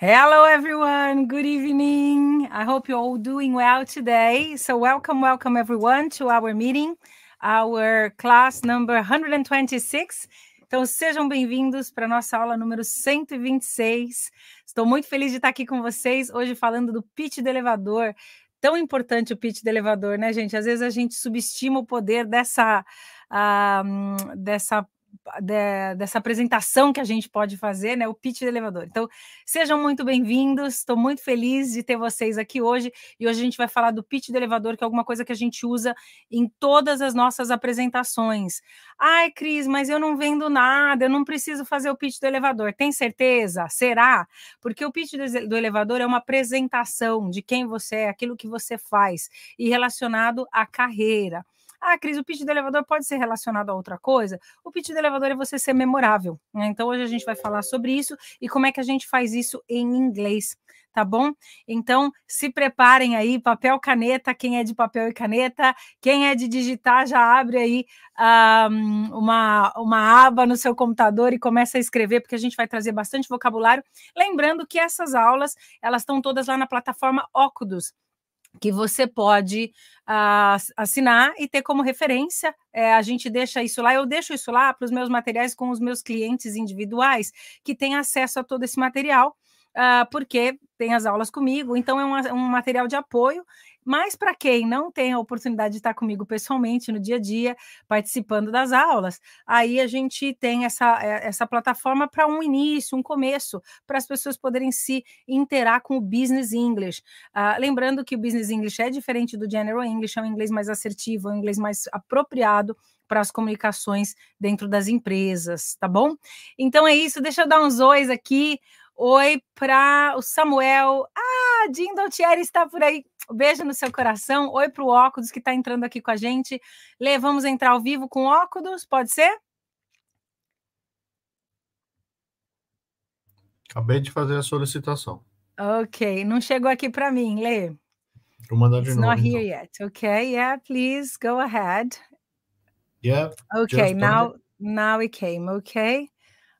Hello, everyone. Good evening. I hope you're all doing well today. So, welcome, welcome, everyone, to our meeting, our class number 126. Então, sejam bem-vindos para a nossa aula número 126. Estou muito feliz de estar aqui com vocês hoje falando do pitch do elevador. Tão importante o pitch do elevador, né, gente? Às vezes a gente subestima o poder dessa, uh, dessa de, dessa apresentação que a gente pode fazer, né? O pitch do elevador. Então, sejam muito bem-vindos. Estou muito feliz de ter vocês aqui hoje. E hoje a gente vai falar do pitch do elevador, que é alguma coisa que a gente usa em todas as nossas apresentações. Ai, Cris, mas eu não vendo nada, eu não preciso fazer o pitch do elevador. Tem certeza? Será? Porque o pitch do, do elevador é uma apresentação de quem você é, aquilo que você faz e relacionado à carreira. Ah, Cris, o pitch do elevador pode ser relacionado a outra coisa? O pitch do elevador é você ser memorável. Né? Então, hoje a gente vai falar sobre isso e como é que a gente faz isso em inglês, tá bom? Então, se preparem aí, papel, caneta, quem é de papel e caneta, quem é de digitar, já abre aí um, uma, uma aba no seu computador e começa a escrever, porque a gente vai trazer bastante vocabulário. Lembrando que essas aulas, elas estão todas lá na plataforma Óculos que você pode uh, assinar e ter como referência. É, a gente deixa isso lá, eu deixo isso lá para os meus materiais com os meus clientes individuais que têm acesso a todo esse material. Uh, porque tem as aulas comigo, então é um, um material de apoio mas para quem não tem a oportunidade de estar comigo pessoalmente no dia a dia, participando das aulas, aí a gente tem essa, é, essa plataforma para um início, um começo, para as pessoas poderem se interar com o Business English. Uh, lembrando que o Business English é diferente do General English, é um inglês mais assertivo, é um inglês mais apropriado para as comunicações dentro das empresas, tá bom? Então é isso, deixa eu dar uns ois aqui. Oi para o Samuel. Ah, Jim está por aí um beijo no seu coração. Oi para o Óculos que está entrando aqui com a gente. Lê, vamos entrar ao vivo com Óculos, pode ser? Acabei de fazer a solicitação. Ok, não chegou aqui para mim, Lê. Vou mandar de It's novo. Not here então. yet. Okay, yeah, please go ahead. Yeah. Okay, now now it came. Okay.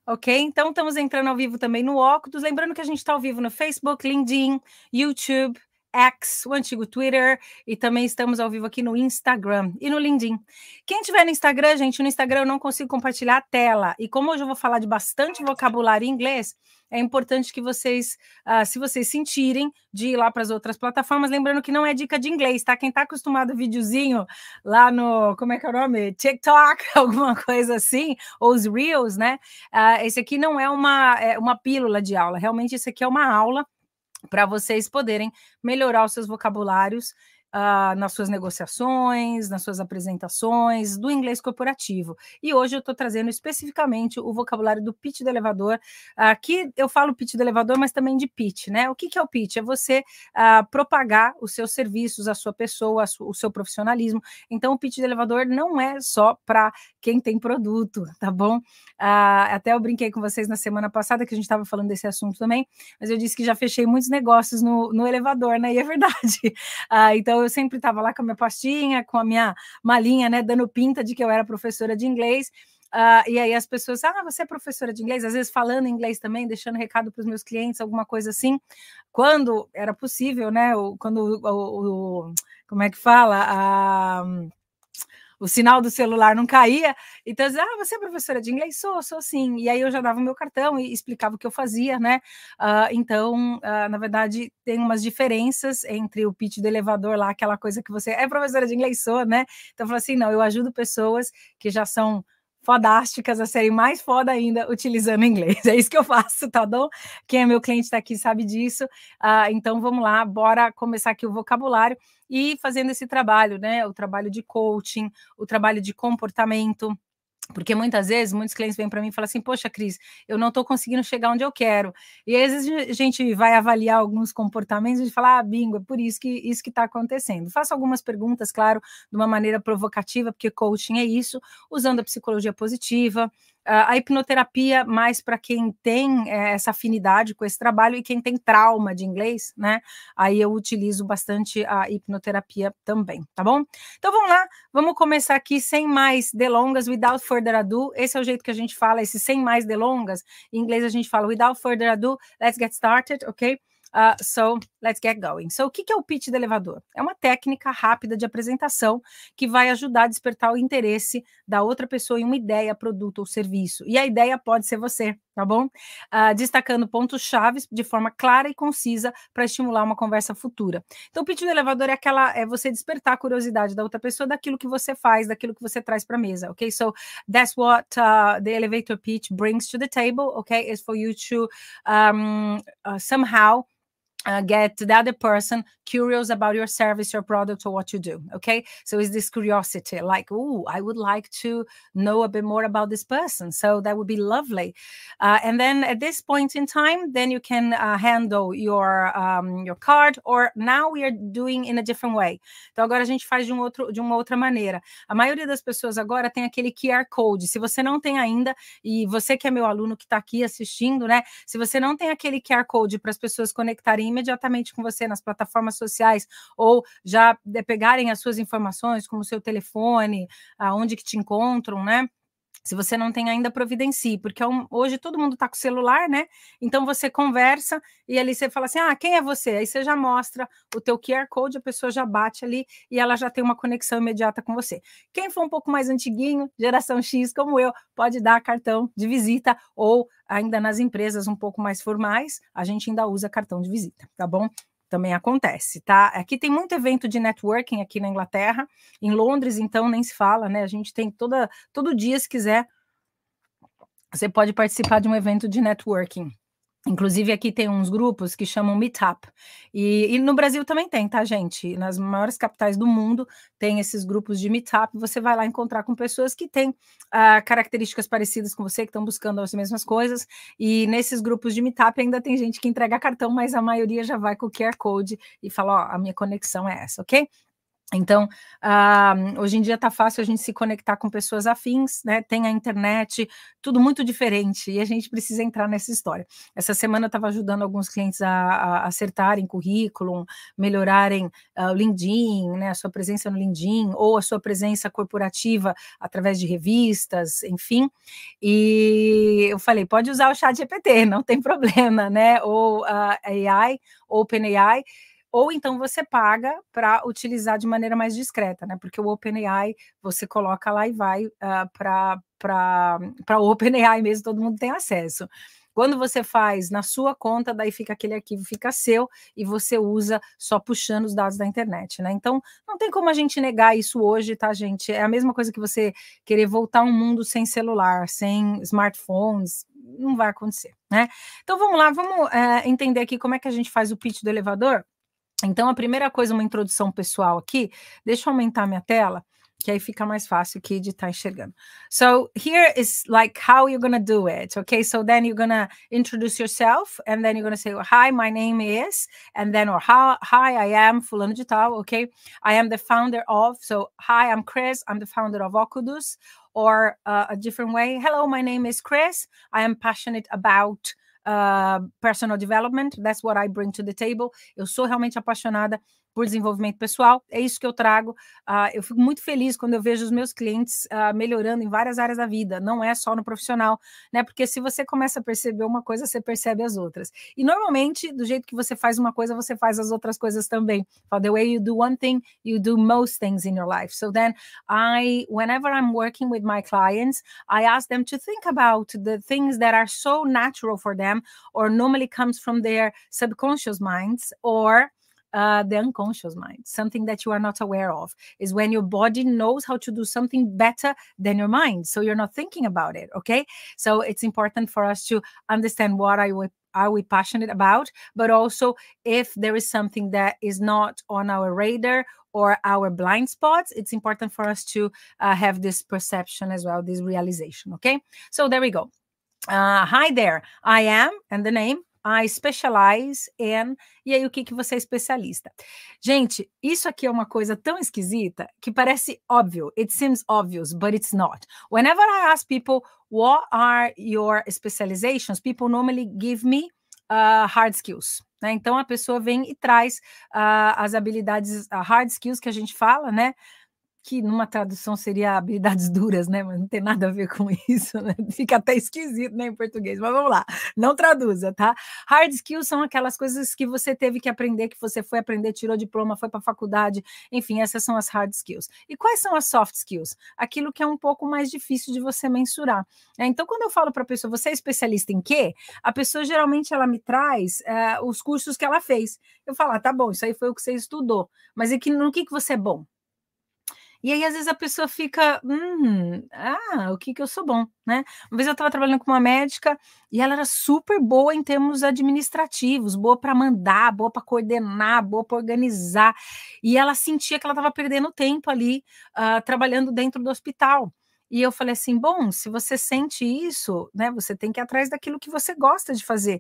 Ok, então estamos entrando ao vivo também no Óculos. Lembrando que a gente está ao vivo no Facebook, LinkedIn, YouTube, X, o antigo Twitter, e também estamos ao vivo aqui no Instagram e no LinkedIn. Quem tiver no Instagram, gente, no Instagram eu não consigo compartilhar a tela. E como hoje eu vou falar de bastante vocabulário em inglês, é importante que vocês, uh, se vocês sentirem, de ir lá para as outras plataformas, lembrando que não é dica de inglês, tá? Quem está acostumado a videozinho lá no, como é que é o nome? TikTok, alguma coisa assim, ou os Reels, né? Uh, esse aqui não é uma, é uma pílula de aula, realmente esse aqui é uma aula para vocês poderem melhorar os seus vocabulários ah, nas suas negociações, nas suas apresentações, do inglês corporativo. E hoje eu estou trazendo especificamente o vocabulário do pitch do elevador. Aqui eu falo pitch do elevador, mas também de pitch, né? O que, que é o pitch? É você ah, propagar os seus serviços, a sua pessoa, o seu profissionalismo. Então, o pitch do elevador não é só para quem tem produto, tá bom? Ah, até eu brinquei com vocês na semana passada que a gente estava falando desse assunto também, mas eu disse que já fechei muitos negócios no, no elevador, né? E é verdade. então, eu sempre estava lá com a minha pastinha, com a minha malinha, né, dando pinta de que eu era professora de inglês. Uh, e aí as pessoas, ah, você é professora de inglês, às vezes falando inglês também, deixando recado para os meus clientes, alguma coisa assim, quando era possível, né? quando o, o, o, como é que fala? A ah, o sinal do celular não caía. Então, dizia, ah, você é professora de inglês? Sou, sou sim. E aí eu já dava o meu cartão e explicava o que eu fazia, né? Uh, então, uh, na verdade, tem umas diferenças entre o pitch do elevador lá, aquela coisa que você é professora de inglês, sou, né? Então, eu falo assim, não, eu ajudo pessoas que já são fodásticas a serem mais foda ainda utilizando inglês. É isso que eu faço, tá bom? Quem é meu cliente está aqui sabe disso. Ah, então vamos lá, bora começar aqui o vocabulário e fazendo esse trabalho, né? O trabalho de coaching, o trabalho de comportamento porque muitas vezes, muitos clientes vêm para mim e falam assim: Poxa, Cris, eu não estou conseguindo chegar onde eu quero. E às vezes a gente vai avaliar alguns comportamentos e falar: Ah, bingo, é por isso que isso que está acontecendo. Faço algumas perguntas, claro, de uma maneira provocativa, porque coaching é isso, usando a psicologia positiva, ah, a hipnoterapia mais para quem tem é, essa afinidade com esse trabalho e quem tem trauma de inglês, né? Aí eu utilizo bastante a hipnoterapia também, tá bom? Então vamos lá, vamos começar aqui sem mais delongas, without further ado. Esse é o jeito que a gente fala, esse sem mais delongas. Em inglês a gente fala without further ado, let's get started, ok? Uh, so, let's get going. So, o que é o pitch do elevador? É uma técnica rápida de apresentação que vai ajudar a despertar o interesse da outra pessoa em uma ideia, produto ou serviço. E a ideia pode ser você, tá bom? Uh, destacando pontos chaves de forma clara e concisa para estimular uma conversa futura. Então, o pitch do elevador é aquela é você despertar a curiosidade da outra pessoa daquilo que você faz, daquilo que você traz para a mesa, ok? So, that's what uh, the elevator pitch brings to the table, okay? Is for you to um, uh, somehow uh, get the other person curious about your service, your product, or what you do. Okay. So it's this curiosity like, oh, I would like to know a bit more about this person. So that would be lovely. Uh, and then at this point in time, then you can uh, handle your, um, your card, or now we are doing in a different way. Então agora a gente faz de, um outro, de uma outra maneira. A maioria das pessoas agora tem aquele QR Code. Se você não tem ainda, e você que é meu aluno que está aqui assistindo, né? Se você não tem aquele QR Code para as pessoas conectarem imediatamente com você nas plataformas sociais ou já eh, pegarem as suas informações, como o seu telefone, aonde que te encontram, né? Se você não tem ainda, providencie, porque é hoje todo mundo está com celular, né? Então você conversa e ali você fala assim: ah, quem é você? Aí você já mostra o teu QR Code, a pessoa já bate ali e ela já tem uma conexão imediata com você. Quem for um pouco mais antiguinho, geração X, como eu, pode dar cartão de visita ou ainda nas empresas um pouco mais formais, a gente ainda usa cartão de visita, tá bom? também acontece, tá? Aqui tem muito evento de networking aqui na Inglaterra, em Londres, então nem se fala, né? A gente tem toda todo dia, se quiser, você pode participar de um evento de networking. Inclusive, aqui tem uns grupos que chamam Meetup. E, e, no Brasil também tem, tá, gente? Nas maiores capitais do mundo tem esses grupos de Meetup. Você vai lá encontrar com pessoas que têm ah, características parecidas com você, que estão buscando as mesmas coisas. E nesses grupos de Meetup ainda tem gente que entrega cartão, mas a maioria já vai com o QR Code e fala: Ó, a minha conexão é essa, ok? Então, uh, hoje em dia está fácil a gente se conectar com pessoas afins, né? Tem a internet, tudo muito diferente, e a gente precisa entrar nessa história. Essa semana eu estava ajudando alguns clientes a, a acertarem currículo, melhorarem uh, o LinkedIn, né? A sua presença no LinkedIn, ou a sua presença corporativa através de revistas, enfim. E eu falei, pode usar o chat GPT, não tem problema, né? Ou a uh, AI, OpenAI, ou então você paga para utilizar de maneira mais discreta, né? Porque o OpenAI você coloca lá e vai uh, para o OpenAI mesmo, todo mundo tem acesso. Quando você faz na sua conta, daí fica aquele arquivo, fica seu e você usa só puxando os dados da internet, né? Então, não tem como a gente negar isso hoje, tá, gente? É a mesma coisa que você querer voltar a um mundo sem celular, sem smartphones, não vai acontecer, né? Então, vamos lá, vamos é, entender aqui como é que a gente faz o pitch do elevador. Então, a primeira coisa, uma introdução pessoal aqui. Deixa eu aumentar minha tela, que aí fica mais fácil aqui de estar tá enxergando. So, here is like how you're gonna do it, okay? So, then you're gonna introduce yourself, and then you're gonna say, hi, my name is, and then, or hi, I am fulano de tal, okay? I am the founder of, so, hi, I'm Chris, I'm the founder of Ocudus, or uh, a different way, hello, my name is Chris, I am passionate about ah, personal development. That's what I bring to the table. Eu sou realmente apaixonada por desenvolvimento pessoal. É isso que eu trago. Uh, eu fico muito feliz quando eu vejo os meus clientes uh, melhorando em várias áreas da vida, não é só no profissional, né? Porque se você começa a perceber uma coisa, você percebe as outras. E normalmente, do jeito que você faz uma coisa, você faz as outras coisas também. the way you do one thing, you do most things in your life. So then I, whenever I'm working with my clients, I ask them to think about the things that are so natural for them or normally comes from their subconscious minds or uh, the unconscious mind, something that you are not aware of, is when your body knows how to do something better than your mind. So you're not thinking about it. Okay. So it's important for us to understand what are we passionate about but also if there is something that is not on our radar or our blind spots it's important for us to uh, have this perception as well this realization okay so there we go uh, hi there i am and the name I specialize in, e aí o que, que você é especialista. Gente, isso aqui é uma coisa tão esquisita que parece óbvio. It seems obvious, but it's not. Whenever I ask people what are your specializations, people normally give me uh, hard skills. Né? Então a pessoa vem e traz uh, as habilidades, uh, hard skills que a gente fala, né? que numa tradução seria habilidades duras, né? Mas não tem nada a ver com isso, né? Fica até esquisito, né, em português. Mas vamos lá, não traduza, tá? Hard skills são aquelas coisas que você teve que aprender, que você foi aprender, tirou diploma, foi para faculdade, enfim, essas são as hard skills. E quais são as soft skills? Aquilo que é um pouco mais difícil de você mensurar. Né? Então, quando eu falo para a pessoa, você é especialista em quê? A pessoa geralmente ela me traz é, os cursos que ela fez. Eu falo, ah, tá bom, isso aí foi o que você estudou, mas e é que, no que, que você é bom? E aí, às vezes, a pessoa fica, hum, ah, o que que eu sou bom, né? Uma vez eu estava trabalhando com uma médica e ela era super boa em termos administrativos, boa para mandar, boa para coordenar, boa para organizar. E ela sentia que ela estava perdendo tempo ali, uh, trabalhando dentro do hospital. E eu falei assim: bom, se você sente isso, né? Você tem que ir atrás daquilo que você gosta de fazer.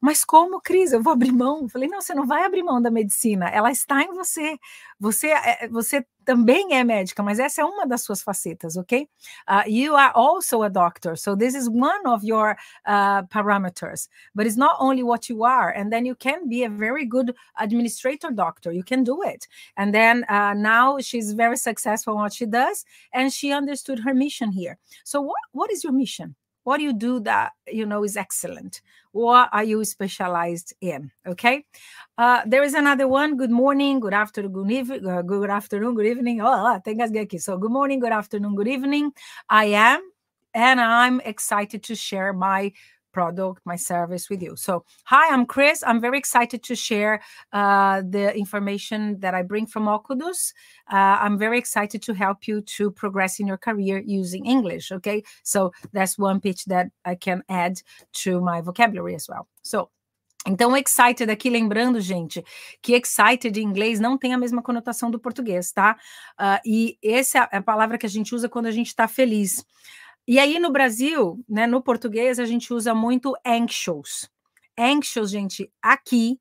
Mas como, Cris? Eu vou abrir mão? Eu falei: não, você não vai abrir mão da medicina, ela está em você. Você, você também é médica, mas essa é uma das suas facetas, ok? Uh, you are also a doctor, so this is one of your uh, parameters. But it's not only what you are, and then you can be a very good administrator doctor. You can do it. And then uh, now she's very successful in what she does, and she understood her mission here. So what, what is your mission? what you do that you know is excellent what are you specialized in okay uh, there is another one good morning good afternoon good, evening, uh, good afternoon good evening oh tengas aqui so good morning good afternoon good evening i am and i'm excited to share my product, my service with you. So, hi, I'm Chris. I'm very excited to share uh, the information that I bring from Oculus. Uh, I'm very excited to help you to progress in your career using English. Okay, so that's one pitch that I can add to my vocabulary as well. So, Então, excited aqui, lembrando, gente, que excited em inglês não tem a mesma conotação do português, tá? Uh, e essa é a palavra que a gente usa quando a gente está feliz. E aí no Brasil, né, no português, a gente usa muito anxious. Anxious, gente, aqui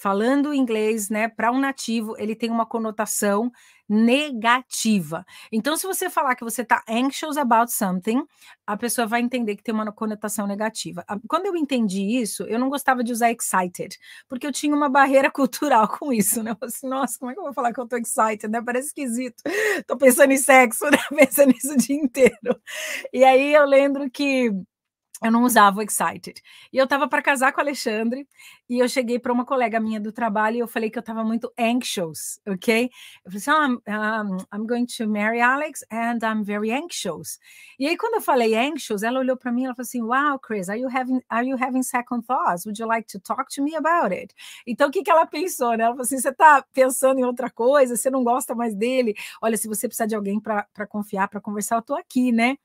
falando inglês, né, para um nativo, ele tem uma conotação negativa. Então, se você falar que você está anxious about something, a pessoa vai entender que tem uma conotação negativa. Ah, quando eu entendi isso, eu não gostava de usar excited, porque eu tinha uma barreira cultural com isso, né? Eu falei assim, nossa, como é que eu vou falar que eu estou excited, né? Parece esquisito. Estou pensando em sexo, né? Pensando nisso o dia inteiro. E aí eu lembro que eu não usava o Excited. E eu estava para casar com o Alexandre, e eu cheguei para uma colega minha do trabalho e eu falei que eu estava muito anxious, ok? Eu falei assim, oh, ah, I'm, um, I'm going to marry Alex and I'm very anxious. E aí quando eu falei anxious, ela olhou para mim e ela falou assim, wow, Chris, are you, having, are you having second thoughts? Would you like to talk to me about it? Então o que, que ela pensou, né? Ela falou assim, você está pensando em outra coisa, você não gosta mais dele, olha, se você precisar de alguém para confiar, para conversar, eu estou aqui, né?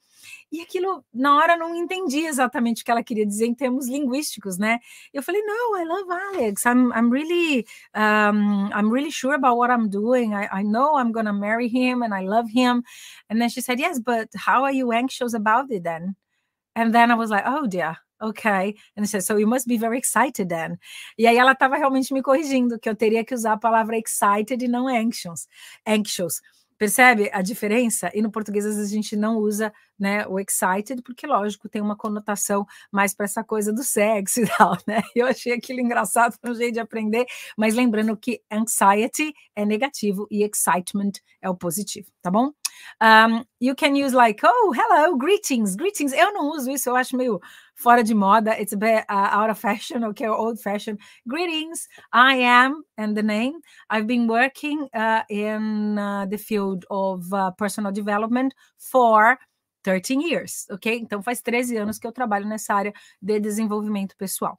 E aquilo, na hora, não entendi exatamente o que ela queria dizer em termos linguísticos, né? Eu falei, no, I love Alex. I'm, I'm really, um, I'm really sure about what I'm doing. I, I know I'm gonna marry him and I love him. And then she said, yes, but how are you anxious about it then? And then I was like, oh dear. Ok. And said, so you must be very excited then. E aí ela estava realmente me corrigindo que eu teria que usar a palavra excited e não anxious. Anxious. Percebe a diferença? E no português, às vezes, a gente não usa né, o excited, porque, lógico, tem uma conotação mais para essa coisa do sexo e tal, né? Eu achei aquilo engraçado, um jeito de aprender, mas lembrando que anxiety é negativo e excitement é o positivo, tá bom? Um, you can use like, oh, hello, greetings, greetings. Eu não uso isso, eu acho meio fora de moda. It's a bit uh, out of fashion, okay, old fashioned. Greetings. I am, and the name. I've been working uh, in uh, the field of uh, personal development for 13 years, ok? Então faz 13 anos que eu trabalho nessa área de desenvolvimento pessoal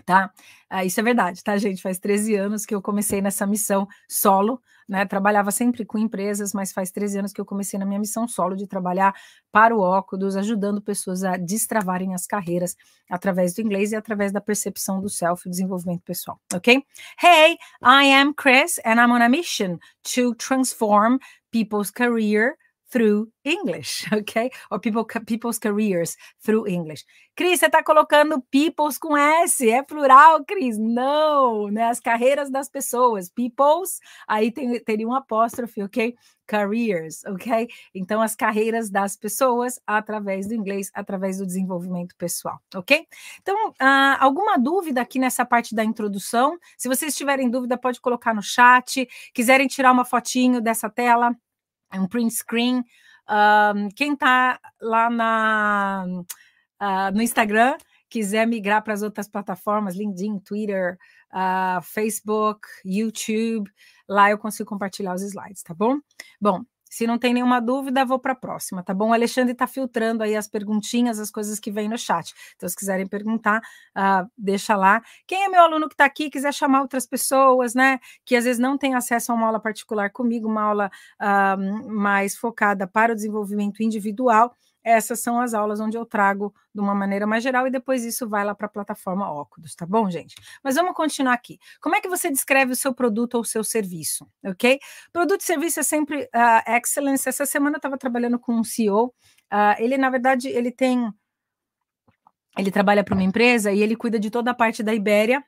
tá? Ah, isso é verdade, tá, gente? Faz 13 anos que eu comecei nessa missão solo, né? Trabalhava sempre com empresas, mas faz 13 anos que eu comecei na minha missão solo de trabalhar para o óculos, ajudando pessoas a destravarem as carreiras através do inglês e através da percepção do self e desenvolvimento pessoal, ok? Hey, I am Chris and I'm on a mission to transform people's career through English, ok? Or people, people's careers through English. Cris, você está colocando people's com S, é plural, Cris? Não, né? As carreiras das pessoas, people's, aí tem, teria um apóstrofe, ok? Careers, ok? Então, as carreiras das pessoas através do inglês, através do desenvolvimento pessoal, ok? Então, ah, alguma dúvida aqui nessa parte da introdução? Se vocês tiverem dúvida, pode colocar no chat. Quiserem tirar uma fotinho dessa tela, é um print screen. Um, quem está lá na, uh, no Instagram quiser migrar para as outras plataformas, LinkedIn, Twitter, uh, Facebook, YouTube, lá eu consigo compartilhar os slides, tá bom? Bom, se não tem nenhuma dúvida, vou para a próxima, tá bom? O Alexandre está filtrando aí as perguntinhas, as coisas que vem no chat. Então, se quiserem perguntar, uh, deixa lá. Quem é meu aluno que está aqui, quiser chamar outras pessoas, né? Que às vezes não tem acesso a uma aula particular comigo, uma aula uh, mais focada para o desenvolvimento individual, essas são as aulas onde eu trago de uma maneira mais geral e depois isso vai lá para a plataforma Óculos, tá bom, gente? Mas vamos continuar aqui. Como é que você descreve o seu produto ou o seu serviço, ok? Produto e serviço é sempre uh, excellence. Essa semana eu estava trabalhando com um CEO, uh, ah, ele, na verdade, ele tem... Ele trabalha para uma empresa e ele cuida de toda a parte da Ibéria,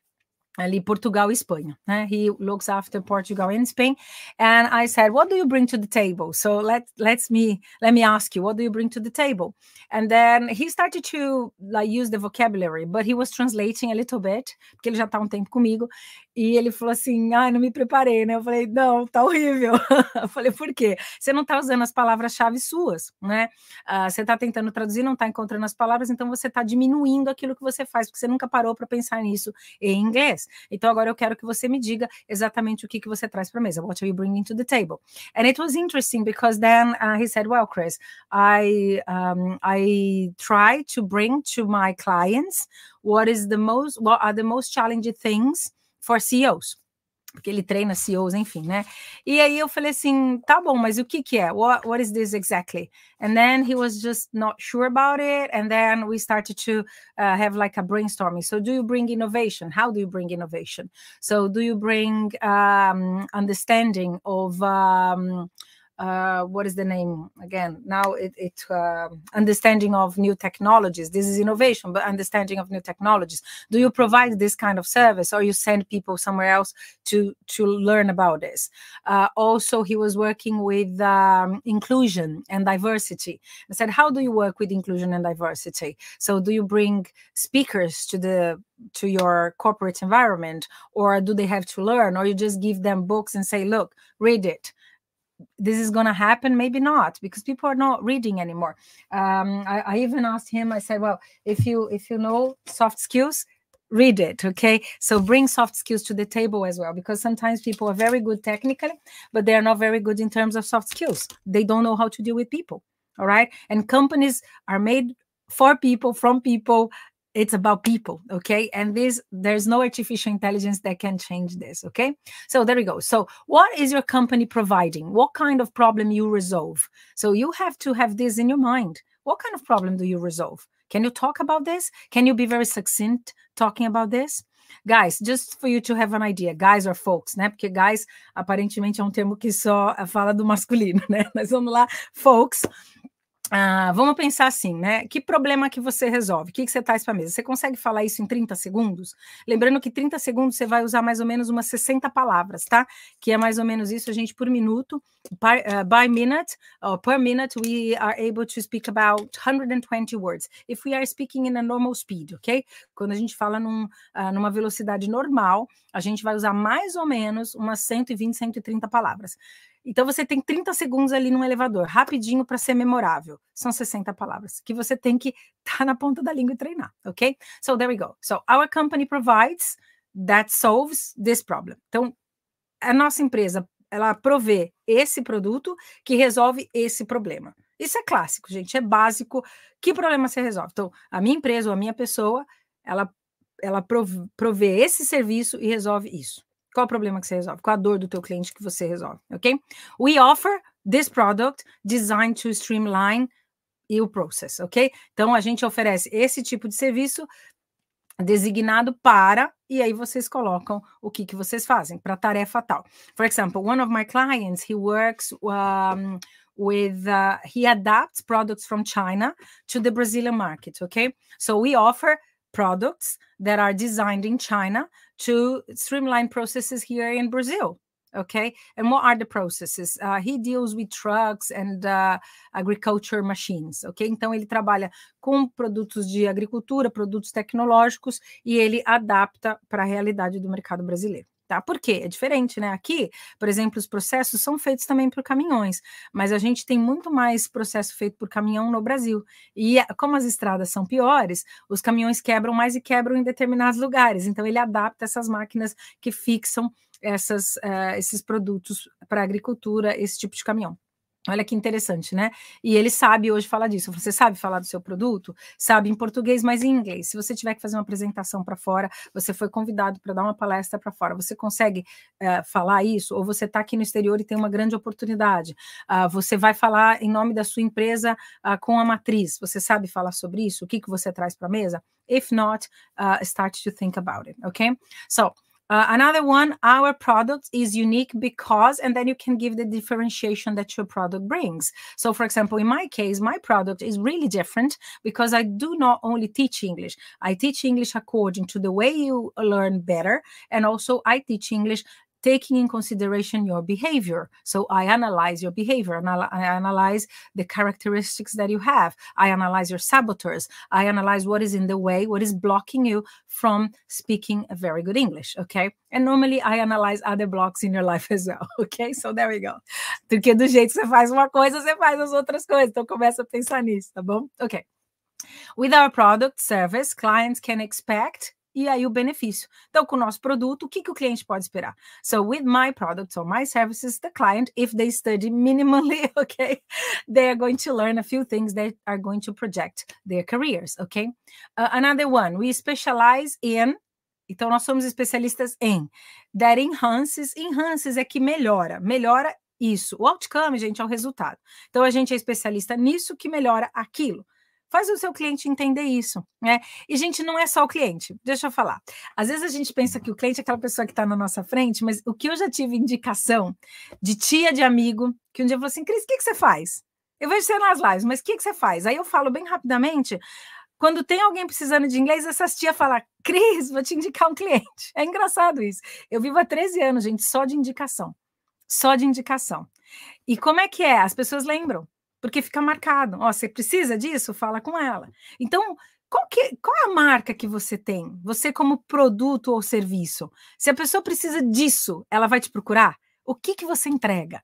ali Portugal e Spain. Né? He looks after Portugal and Spain. And I said, what do you bring to the table? So let let's me let me ask you, what do you bring to the table? And then he started to like use the vocabulary, but he was translating a little bit, porque ele já está um tempo comigo. E ele falou assim: ai, ah, não me preparei, né? Eu falei: não, tá horrível. Eu falei: por quê? Você não tá usando as palavras-chave suas, né? Ah, você tá tentando traduzir, não tá encontrando as palavras, então você tá diminuindo aquilo que você faz, porque você nunca parou para pensar nisso em inglês. Então agora eu quero que você me diga exatamente o que, que você traz para mesa. What are you bringing to the table? And it was interesting because then uh, he said: well, Chris, I, um, I try to bring to my clients what is the most, what are the most challenging things. for CEOs, porque ele treina CEOs, enfim, né? E aí eu falei assim, tá bom, mas o que que é? What, what is this exactly? And then he was just not sure about it, and then we started to uh, have like a brainstorming. So do you bring innovation? How do you bring innovation? So do you bring um, understanding of... Um, uh, what is the name again now it, it uh, understanding of new technologies this is innovation but understanding of new technologies do you provide this kind of service or you send people somewhere else to to learn about this uh, also he was working with um, inclusion and diversity I said how do you work with inclusion and diversity so do you bring speakers to the to your corporate environment or do they have to learn or you just give them books and say look read it this is going to happen maybe not because people are not reading anymore um, I, I, even asked him i said well if you if you know soft skills read it okay so bring soft skills to the table as well because sometimes people are very good technically but they are not very good in terms of soft skills they don't know how to deal with people all right and companies are made for people from people it's about people okay and this there's no artificial intelligence that can change this okay so there we go so what is your company providing what kind of problem you resolve so you have to have this in your mind what kind of problem do you resolve can you talk about this can you be very succinct talking about this Guys, just for you to have an idea, guys or folks, né? Porque guys aparentemente é um termo que só fala do masculino, né? Mas vamos lá, folks. Ah, vamos pensar assim, né? Que problema que você resolve? O que, que você traz para a mesa? Você consegue falar isso em 30 segundos? Lembrando que 30 segundos você vai usar mais ou menos umas 60 palavras, tá? Que é mais ou menos isso, a gente, por minuto, by, uh, eh, by minute, or per minute, we are able to speak about 120 words. If we are speaking in a normal speed, ok? Quando a gente fala num, uh, numa velocidade normal, a gente vai usar mais ou menos umas 120, 130 palavras. Então você tem 30 segundos ali num elevador, rapidinho para ser memorável. São 60 palavras que você tem que estar tá na ponta da língua e treinar, ok? So there we go. So our company provides that solves this problem. Então a nossa empresa ela provê esse produto que resolve esse problema. Isso é clássico, gente, é básico. Que problema você resolve? Então, a minha empresa ou a minha pessoa, ela ela provê esse serviço e resolve isso. Qual o problema que você resolve? Qual a dor do teu cliente que você resolve, ok? We offer this product designed to streamline your process, ok? Então, a gente oferece esse tipo de serviço designado para, e aí vocês colocam o que, que vocês fazem, para tarefa tal. For example, one of my clients, he works... Um, with uh, he adapts products from China to the Brazilian market. ok? so we offer products that are designed in China to streamline processes here in Brazil. Okay, and what are the processes? Uh, he deals with trucks and uh, agriculture machines. Ok, então ele trabalha com produtos de agricultura, produtos tecnológicos e ele adapta para a realidade do mercado brasileiro. Tá? Por quê? É diferente, né? Aqui, por exemplo, os processos são feitos também por caminhões, mas a gente tem muito mais processo feito por caminhão no Brasil. E eh, como as estradas são piores, os caminhões quebram mais e quebram em determinados lugares. Então, ele adapta essas máquinas que fixam essas, uh, esses produtos para agricultura, esse tipo de caminhão. Olha que interessante, né? E ele sabe hoje falar disso. Você sabe falar do seu produto? Sabe em português, mas em inglês. Se você tiver que fazer uma apresentação para fora, você foi convidado para dar uma palestra para fora, você consegue eh, falar isso? Ou você está aqui no exterior e tem uma grande oportunidade? Uh, você vai falar em nome da sua empresa uh, com a matriz? Você sabe falar sobre isso? O que, que você traz para a mesa? If not, ah, start to think about it, ok? So, Uh, another one, our product is unique because, and then you can give the differentiation that your product brings. So, for example, in my case, my product is really different because I do not only teach English, I teach English according to the way you learn better. And also, I teach English taking in consideration your behavior. So I analyze your behavior, and I analyze the characteristics that you have. I analyze your saboteurs. I analyze what is in the way, what is blocking you from speaking a very good English. Okay. And normally I analyze other blocks in your life as well. Ok? So there we go. Porque do jeito você faz uma coisa, você faz as outras coisas. Então começa a pensar nisso, tá bom? Ok. With our product service, clients can expect e aí o benefício. Então, com o nosso produto, o que, que o cliente pode esperar? So, with my products or my services, the client, if they study minimally, okay, they are going to learn a few things that are going to project their careers, okay? Uh, another one, we specialize in então, nós somos especialistas em that enhances. Enhances é que melhora, melhora isso. O outcome, gente, é o resultado. Então, a gente é especialista nisso que melhora aquilo. Faz o seu cliente entender isso, né? E, gente, não é só o cliente. Deixa eu falar. Às vezes a gente pensa que o cliente é aquela pessoa que está na nossa frente, mas o que eu já tive indicação de tia, de amigo, que um dia falou assim, Cris, o que, que você faz? Eu vejo você nas lives, mas o que, que você faz? Aí eu falo bem rapidamente, quando tem alguém precisando de inglês, essas tia falam, Cris, vou te indicar um cliente. É engraçado isso. Eu vivo há 13 anos, gente, só de indicação. Só de indicação. E como é que é? As pessoas lembram porque fica marcado. Ó, você precisa disso? Fala com ela. Então, qual, que, qual é a marca que você tem? Você como produto ou serviço? Se a pessoa precisa disso, ela vai te procurar? O que, que você entrega?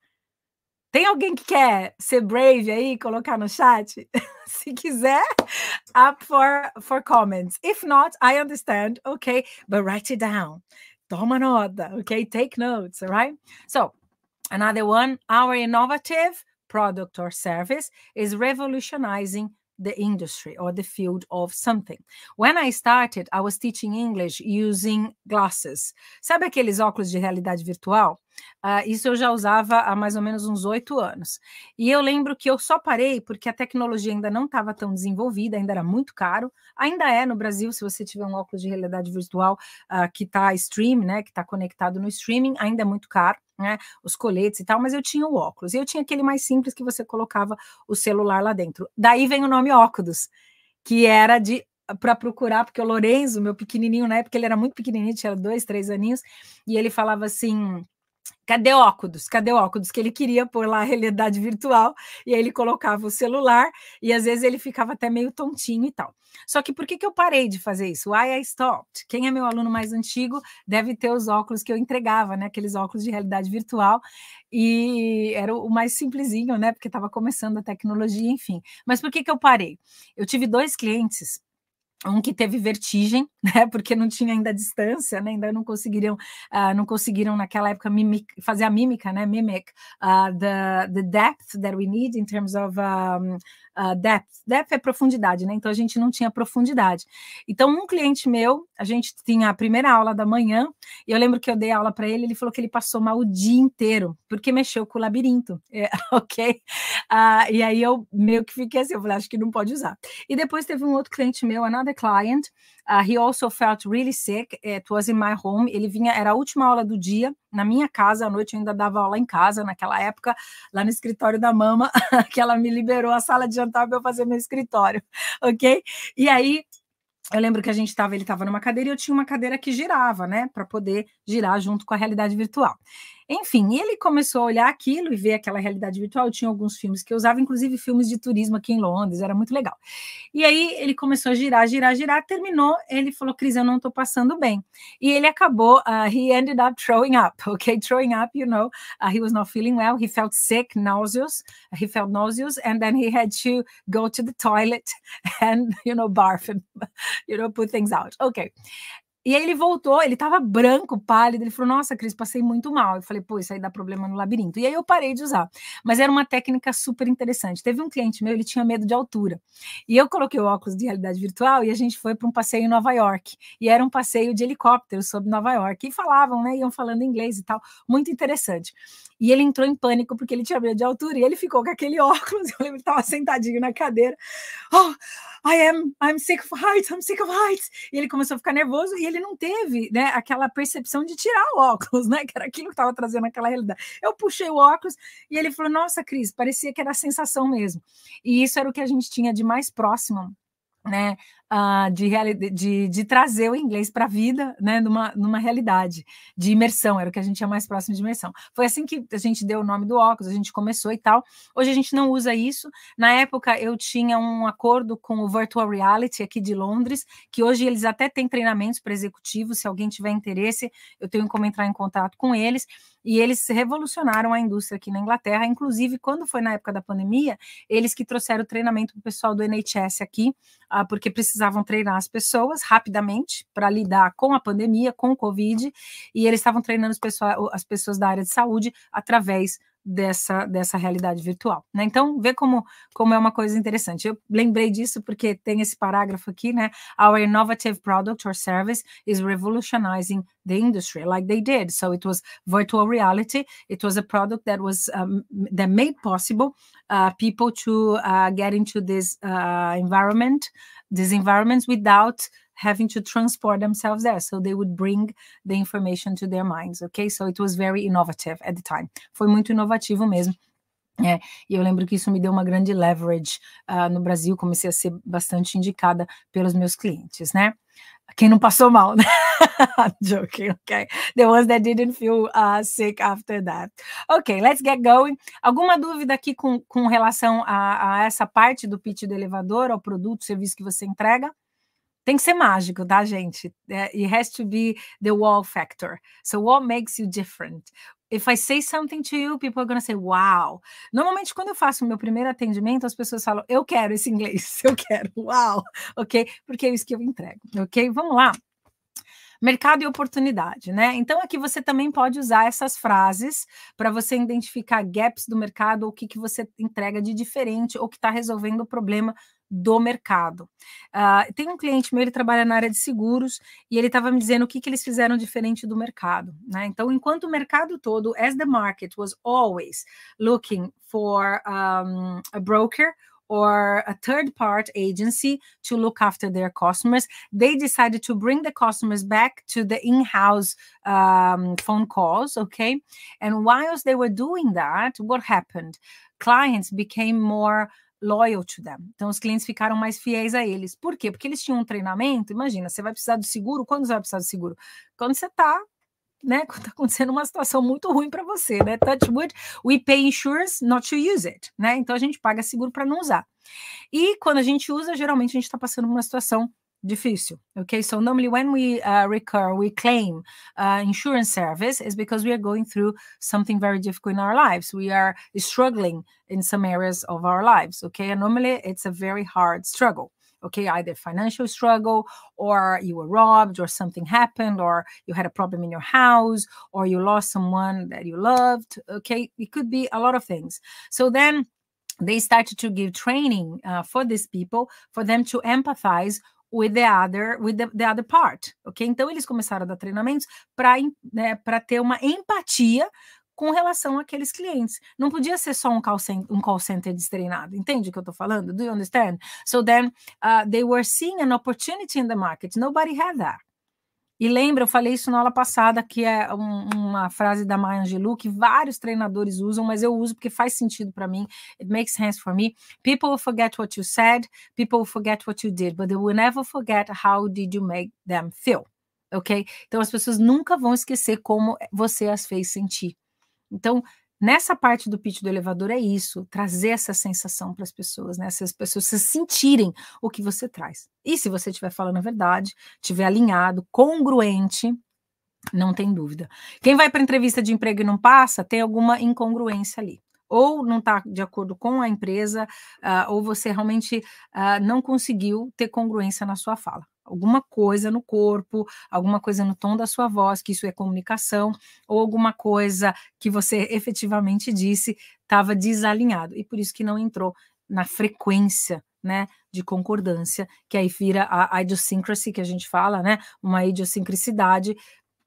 Tem alguém que quer ser brave aí, colocar no chat? Se quiser, up for, for comments. If not, I understand, okay? But write it down. Toma nota, okay? Take notes, all right? So, another one, our innovative product or service is revolutionizing the industry or the field of something. When I started, I was teaching English using glasses. Sabe aqueles óculos de realidade virtual? Uh, isso eu já usava há mais ou menos uns oito anos. E eu lembro que eu só parei porque a tecnologia ainda não estava tão desenvolvida, ainda era muito caro. Ainda é no Brasil, se você tiver um óculos de realidade virtual uh, que está stream, né, que está conectado no streaming, ainda é muito caro né, os coletes e tal, mas eu tinha o óculos. E eu tinha aquele mais simples que você colocava o celular lá dentro. Daí vem o nome óculos, que era de para procurar, porque o Lorenzo, meu pequenininho, na época ele era muito pequenininho, tinha dois, três aninhos, e ele falava assim: Cadê óculos? Cadê óculos? Que ele queria pôr lá a realidade virtual, e aí ele colocava o celular, e às vezes ele ficava até meio tontinho e tal. Só que por que, que eu parei de fazer isso? Why I stopped? Quem é meu aluno mais antigo deve ter os óculos que eu entregava, né? Aqueles óculos de realidade virtual, e era o mais simplesinho, né? Porque estava começando a tecnologia, enfim. Mas por que, que eu parei? Eu tive dois clientes um que teve vertigem, né, porque não tinha ainda distância, né, ainda não conseguiriam, uh, não conseguiram naquela época mimic, fazer a mímica, né, mimic uh, the, the depth that we need in terms of um, ah, uh, depth. Depth é profundidade, né? Então a gente não tinha profundidade. Então, um cliente meu, a gente tinha a primeira aula da manhã, e eu lembro que eu dei aula para ele, ele falou que ele passou mal o dia inteiro, porque mexeu com o labirinto, é, ok? Uh, e aí eu meio que fiquei assim, eu falei, acho que não pode usar. E depois teve um outro cliente meu, another client, Uh, he also felt really sick. É, it was in my home. Ele vinha, era a última aula do dia, na minha casa, à noite eu ainda dava aula em casa, naquela época, lá no escritório da mama, que ela me liberou a sala de jantar para eu fazer meu escritório, ok? E aí eu lembro que a gente estava, ele estava numa cadeira e eu tinha uma cadeira que girava, né, para poder girar junto com a realidade virtual. Enfim, ele começou a olhar aquilo e ver aquela realidade virtual. tinha alguns filmes que eu usava, inclusive filmes de turismo aqui em Londres, era muito legal. E aí ele começou a girar, girar, girar, terminou, ele falou, Cris, eu não estou passando bem. E ele acabou, uh, he ended up throwing up, okay? Throwing up, you know, uh, he was not feeling well, he felt sick, nauseous, he felt nauseous, and then he had to go to the toilet and, you know, barf and, you know, put things out. Okay. E aí ele voltou, ele tava branco, pálido. Ele falou: Nossa, Cris, passei muito mal. Eu falei: Pô, isso aí dá problema no labirinto. E aí eu parei de usar. Mas era uma técnica super interessante. Teve um cliente meu, ele tinha medo de altura. E eu coloquei o óculos de realidade virtual e a gente foi para um passeio em Nova York. E era um passeio de helicóptero sobre Nova York. E falavam, né? Iam falando inglês e tal. Muito interessante. E ele entrou em pânico porque ele tinha medo de altura e ele ficou com aquele óculos. Eu lembro que ele tava sentadinho na cadeira. Oh! I am, I'm sick of heights, I'm sick of heights. E ele começou a ficar nervoso e ele não teve, né, aquela percepção de tirar o óculos, né, que era aquilo que estava trazendo aquela realidade. Eu puxei o óculos e ele falou: "Nossa, Cris, parecia que era a sensação mesmo". E isso era o que a gente tinha de mais próximo né, uh, de, de, de, trazer o inglês para a vida, né, numa, numa realidade de imersão, era o que a gente tinha é mais próximo de imersão. Foi assim que a gente deu o nome do óculos, a gente começou e tal. Hoje a gente não usa isso. Na época eu tinha um acordo com o Virtual Reality aqui de Londres, que hoje eles até têm treinamentos para executivos, se alguém tiver interesse, eu tenho como entrar em contato com eles e eles revolucionaram a indústria aqui na Inglaterra. Inclusive, quando foi na época da pandemia, eles que trouxeram o treinamento para o pessoal do NHS aqui, ah, porque precisa precisavam treinar as pessoas rapidamente para lidar com a pandemia, com o Covid, e eles estavam treinando as pessoas, as pessoas da área de saúde através dessa, dessa realidade virtual. Né? Então, vê como, como é uma coisa interessante. Eu lembrei disso porque tem esse parágrafo aqui, né? Our innovative product or service is revolutionizing the industry, like they did. So it was virtual reality. It was a product that was um, that made possible Uh, people to uh, get into this uh, environment, these environments without having to transport themselves there. So they would bring the information to their minds, okay? So it was very innovative at the time. Foi muito inovativo mesmo. É, e eu lembro que isso me deu uma grande leverage uh, no Brasil, comecei a ser bastante indicada pelos meus clientes, né? quem não passou mal, né? Joking, okay. The ones that didn't feel uh, sick after that. Ok, let's get going. Alguma dúvida aqui com, com relação a, a essa parte do pitch do elevador, ao produto, serviço que você entrega? Tem que ser mágico, tá, gente? É, it has to be the wow factor. So, what makes you different? if I say something to you, people are gonna say wow. Normalmente, quando eu faço o meu primeiro atendimento, as pessoas falam, eu quero esse inglês, eu quero, uau, ok? Porque é isso que eu entrego, ok? Vamos lá. Mercado e oportunidade, né? Então, aqui você também pode usar essas frases para você identificar gaps do mercado, ou o que, que você entrega de diferente, ou que está resolvendo o problema do mercado. Uh, tem um cliente meu, ele trabalha na área de seguros e ele estava me dizendo o que, que eles fizeram diferente do mercado. Né? Então, enquanto o mercado todo, as the market was always looking for um, a broker or a third part agency to look after their customers. They decided to bring the customers back to the in house um, phone calls. Okay. And whilst they were doing that, what happened? Clients became more loyal to them. Então, os clientes ficaram mais fiéis a eles. Por quê? Porque eles tinham um treinamento. Imagina, você vai precisar do seguro. Quando você vai precisar do seguro? Quando você está né, quando tá acontecendo uma situação muito ruim para você, né? Touch wood, we pay insurance not to use it, né? Então a gente paga seguro para não usar. E quando a gente usa, geralmente a gente está passando por uma situação difícil. Okay, so normally when we uh, recur, we claim uh, insurance service is because we are going through something very difficult in our lives. We are struggling in some areas of our lives. Okay, and normally it's a very hard struggle. Okay, either financial struggle, or you were robbed, or something happened, or you had a problem in your house, or you lost someone that you loved. Okay, it could be a lot of things. So then they started to give training uh, for these people for them to empathize with the other, with the, the other part, ok? Então eles começaram a dar treinamentos para né, para ter uma empatia com relação àqueles clientes. Não podia ser só um call center, um call center destreinado, entende o que eu estou falando? Do you understand? So then uh, they were seeing an opportunity in the market. Nobody had that. E lembra, eu falei isso na aula passada, que é um, uma frase da Maya Angelou que vários treinadores usam, mas eu uso porque faz sentido para mim. It makes sense for me. People will forget what you said, people will forget what you did, but they will never forget how did you make them feel. Ok? Então as pessoas nunca vão esquecer como você as fez sentir. Então, nessa parte do pitch do elevador é isso, trazer essa sensação para as pessoas, né? Essas pessoas se sentirem o que você traz. E se você estiver falando a verdade, estiver alinhado, congruente, não tem dúvida. Quem vai para entrevista de emprego e não passa, tem alguma incongruência ali. Ou não está de acordo com a empresa, uh, ou você realmente uh, não conseguiu ter congruência na sua fala alguma coisa no corpo, alguma coisa no tom da sua voz, que isso é comunicação, ou alguma coisa que você efetivamente disse estava desalinhado e por isso que não entrou na frequência né, de concordância, que aí vira a, a idiosyncrasy que a gente fala, né, uma idiosincricidade,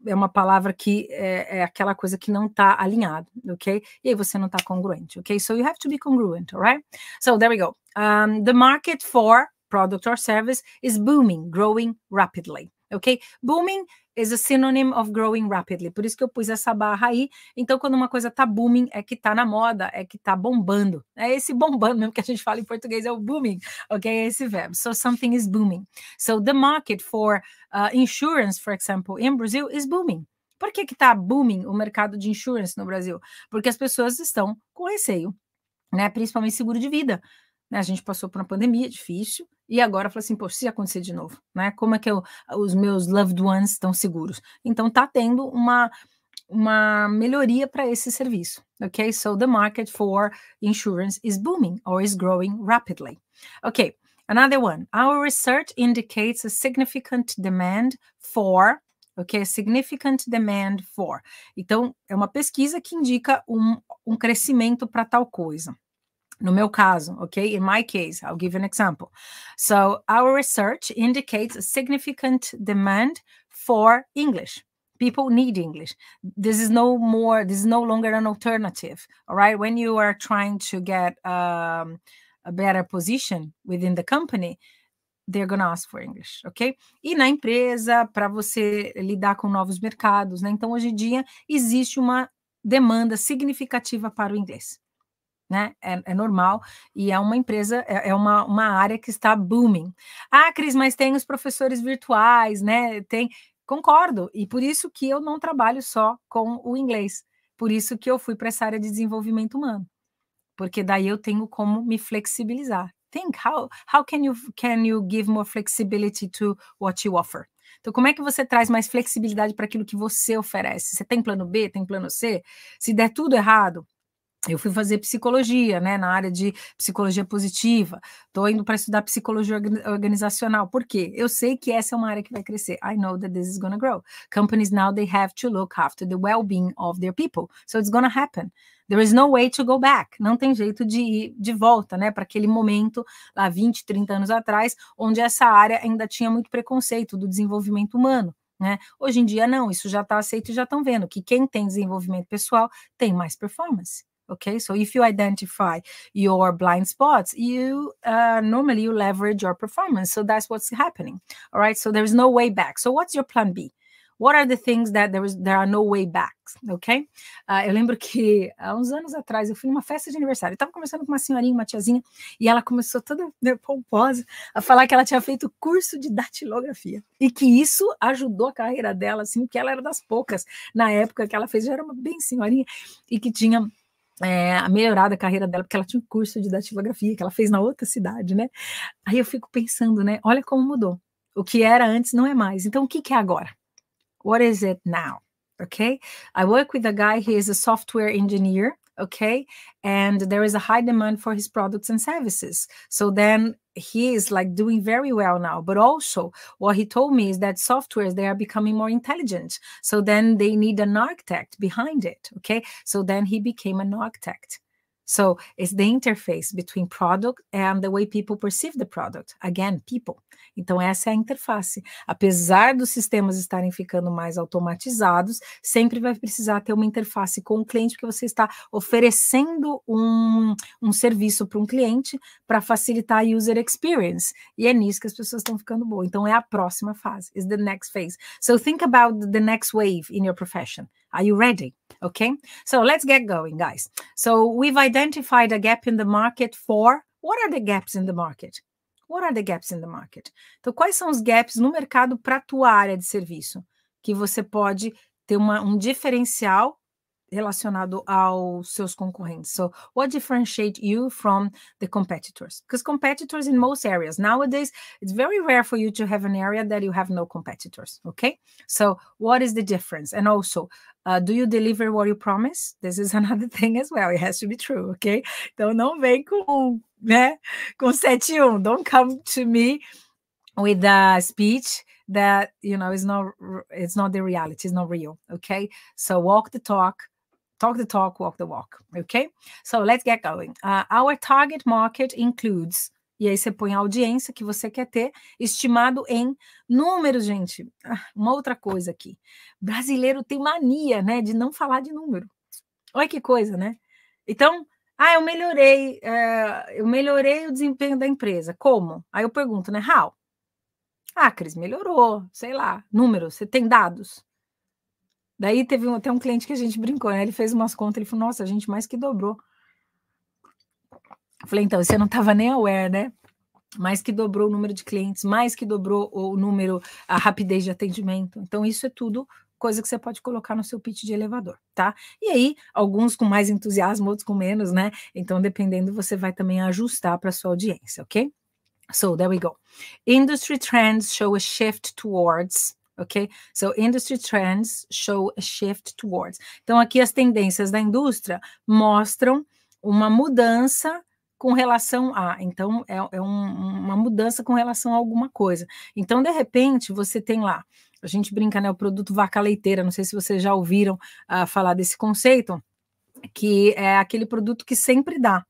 é uma palavra que é, é aquela coisa que não está alinhado, ok? E aí você não está congruente, ok? So you have to be congruent, alright? So there we go. Um, the market for product or service is booming, growing rapidly. Ok? Booming is a synonym of growing rapidly. Por isso que eu pus essa barra aí. Então, quando uma coisa tá booming, é que tá na moda, é que tá bombando. É esse bombando mesmo que a gente fala em português, é o booming, ok? É esse verbo. So, something is booming. So, the market for uh, insurance, for example, in Brazil is booming. Por que que tá booming o mercado de insurance no Brasil? Porque as pessoas estão com receio, né? Principalmente seguro de vida. Né? A gente passou por uma pandemia difícil, e agora fala assim, poxa, se acontecer de novo, né? Como é que eu, os meus loved ones estão seguros? Então tá tendo uma uma melhoria para esse serviço. Ok, so the market for insurance is booming or is growing rapidly. ok? another one. Our research indicates a significant demand for ok? Significant demand for. Então, é uma pesquisa que indica um, um crescimento para tal coisa, no meu caso, okay? In my case, I'll give you an example. So, our research indicates a significant demand for English. People need English. This is no more, this is no longer an alternative. All right. When you are trying to get um, a better position within the company, they're gonna ask for English, ok? E na empresa, para você lidar com novos mercados, né? Então, hoje em dia, existe uma demanda significativa para o inglês né? É, é, normal e é uma empresa, é, é, uma, uma área que está booming. Ah, Cris, mas tem os professores virtuais, né? Tem. Concordo, e por isso que eu não trabalho só com o inglês. Por isso que eu fui para essa área de desenvolvimento humano. Porque daí eu tenho como me flexibilizar. Think how how can you can you give more flexibility to what you offer? Então, como é que você traz mais flexibilidade para aquilo que você oferece? Você tem plano B, tem plano C? Se der tudo errado, eu fui fazer psicologia, né, na área de psicologia positiva. Estou indo para estudar psicologia organizacional. Por quê? Eu sei que essa é uma área que vai crescer. I know that this is going to grow. Companies now they have to look after the well-being of their people. So it's going to happen. There is no way to go back. Não tem jeito de ir de volta, né, para aquele momento lá 20, 30 anos atrás, onde essa área ainda tinha muito preconceito do desenvolvimento humano. Né? Hoje em dia, não, isso já está aceito e já estão vendo que quem tem desenvolvimento pessoal tem mais performance okay so if you identify your blind spots you uh, normally you leverage your performance so that's what's happening all right so there's no way back so what's your plan b What are the things that there, is, there are no way backs, ok? Uh, eu lembro que há uns anos atrás eu fui numa festa de aniversário. estava conversando com uma senhorinha, uma tiazinha, e ela começou toda pomposa a falar que ela tinha feito curso de datilografia e que isso ajudou a carreira dela, assim, que ela era das poucas na época que ela fez, já era uma bem senhorinha e que tinha é, a melhorar a carreira dela, porque ela tinha um curso de datilografia que ela fez na outra cidade, né? Aí eu fico pensando, né? Olha como mudou. O que era antes não é mais. Então, o que, que é agora? What is it now? Okay? I work with a guy, he is a software engineer. okay and there is a high demand for his products and services so then he is like doing very well now but also what he told me is that softwares they are becoming more intelligent so then they need an architect behind it okay so then he became an architect So it's the interface between product and the way people perceive the product. Again, people. Então, essa é a interface. Apesar dos sistemas estarem ficando mais automatizados, sempre vai precisar ter uma interface com o cliente, porque você está oferecendo um, um serviço para um cliente para facilitar a user experience. E é nisso que as pessoas estão ficando boas. Então, é a próxima fase. Is the next phase. So think about the next wave in your profession. Are you ready? Okay, so let's get going, guys. So we've identified a gap in the market for what are the gaps in the market? What are the gaps in the market? Então, quais são os gaps no mercado para a tua área de serviço que você pode ter uma, um diferencial relacionado aos seus concorrentes. So, what differentiates you from the competitors? Because competitors in most areas nowadays, it's very rare for you to have an area that you have no competitors. Okay. So, what is the difference? And also, uh, do you deliver what you promise? This is another thing as well. It has to be true. Okay. Então, não vem com, né, com sete um. Don't come to me with a speech that you know is not it's not the reality it's not real okay so walk the talk talk the talk, walk the walk. Ok? So let's get going. Uh, our target market includes. E aí você põe a audiência que você quer ter, estimado em números, gente. Ah, uma outra coisa aqui. Brasileiro tem mania, né, de não falar de número. Olha que coisa, né? Então, ah, eu melhorei, uh, eu melhorei o desempenho da empresa. Como? Aí eu pergunto, né, how? Ah, Cris, melhorou, sei lá, números, você tem dados? Daí teve um, até um cliente que a gente brincou, né? Ele fez umas contas, ele falou, nossa, a gente mais que dobrou. Eu falei, então, você não estava nem aware, né? Mais que dobrou o número de clientes, mais que dobrou o número, a rapidez de atendimento. Então, isso é tudo coisa que você pode colocar no seu pitch de elevador, tá? E aí, alguns com mais entusiasmo, outros com menos, né? Então, dependendo, você vai também ajustar para sua audiência, ok? So, there we go. Industry trends show a shift towards ok? So, industry trends show a shift towards. Então, aqui as tendências da indústria mostram uma mudança com relação a. Então, é, é um, uma mudança com relação a alguma coisa. Então, de repente, você tem lá, a gente brinca, né? O produto vaca leiteira, não sei se vocês já ouviram uh, falar desse conceito, que é aquele produto que sempre dá.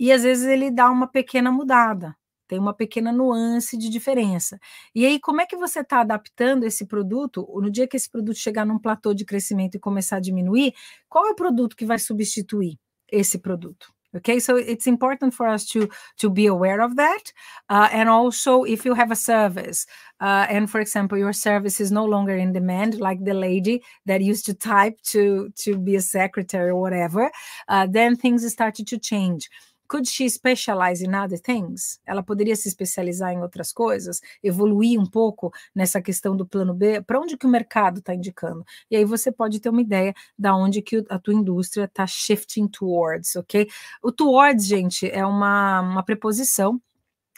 E às vezes ele dá uma pequena mudada. Tem uma pequena nuance de diferença. E aí, como é que você está adaptando esse produto? No dia que esse produto chegar num platô de crescimento e começar a diminuir, qual é o produto que vai substituir esse produto? Okay, so it's important for us to to be aware of that, uh, and also if you have a service, uh, and for example your service is no longer in demand, like the lady that used to type to to be a secretary or whatever, uh, then things started to change. Could she specialize in other things? Ela poderia se especializar em outras coisas, evoluir um pouco nessa questão do plano B, para onde que o mercado está indicando? E aí você pode ter uma ideia da onde que a tua indústria está shifting towards, ok? O towards, gente, é uma, uma preposição,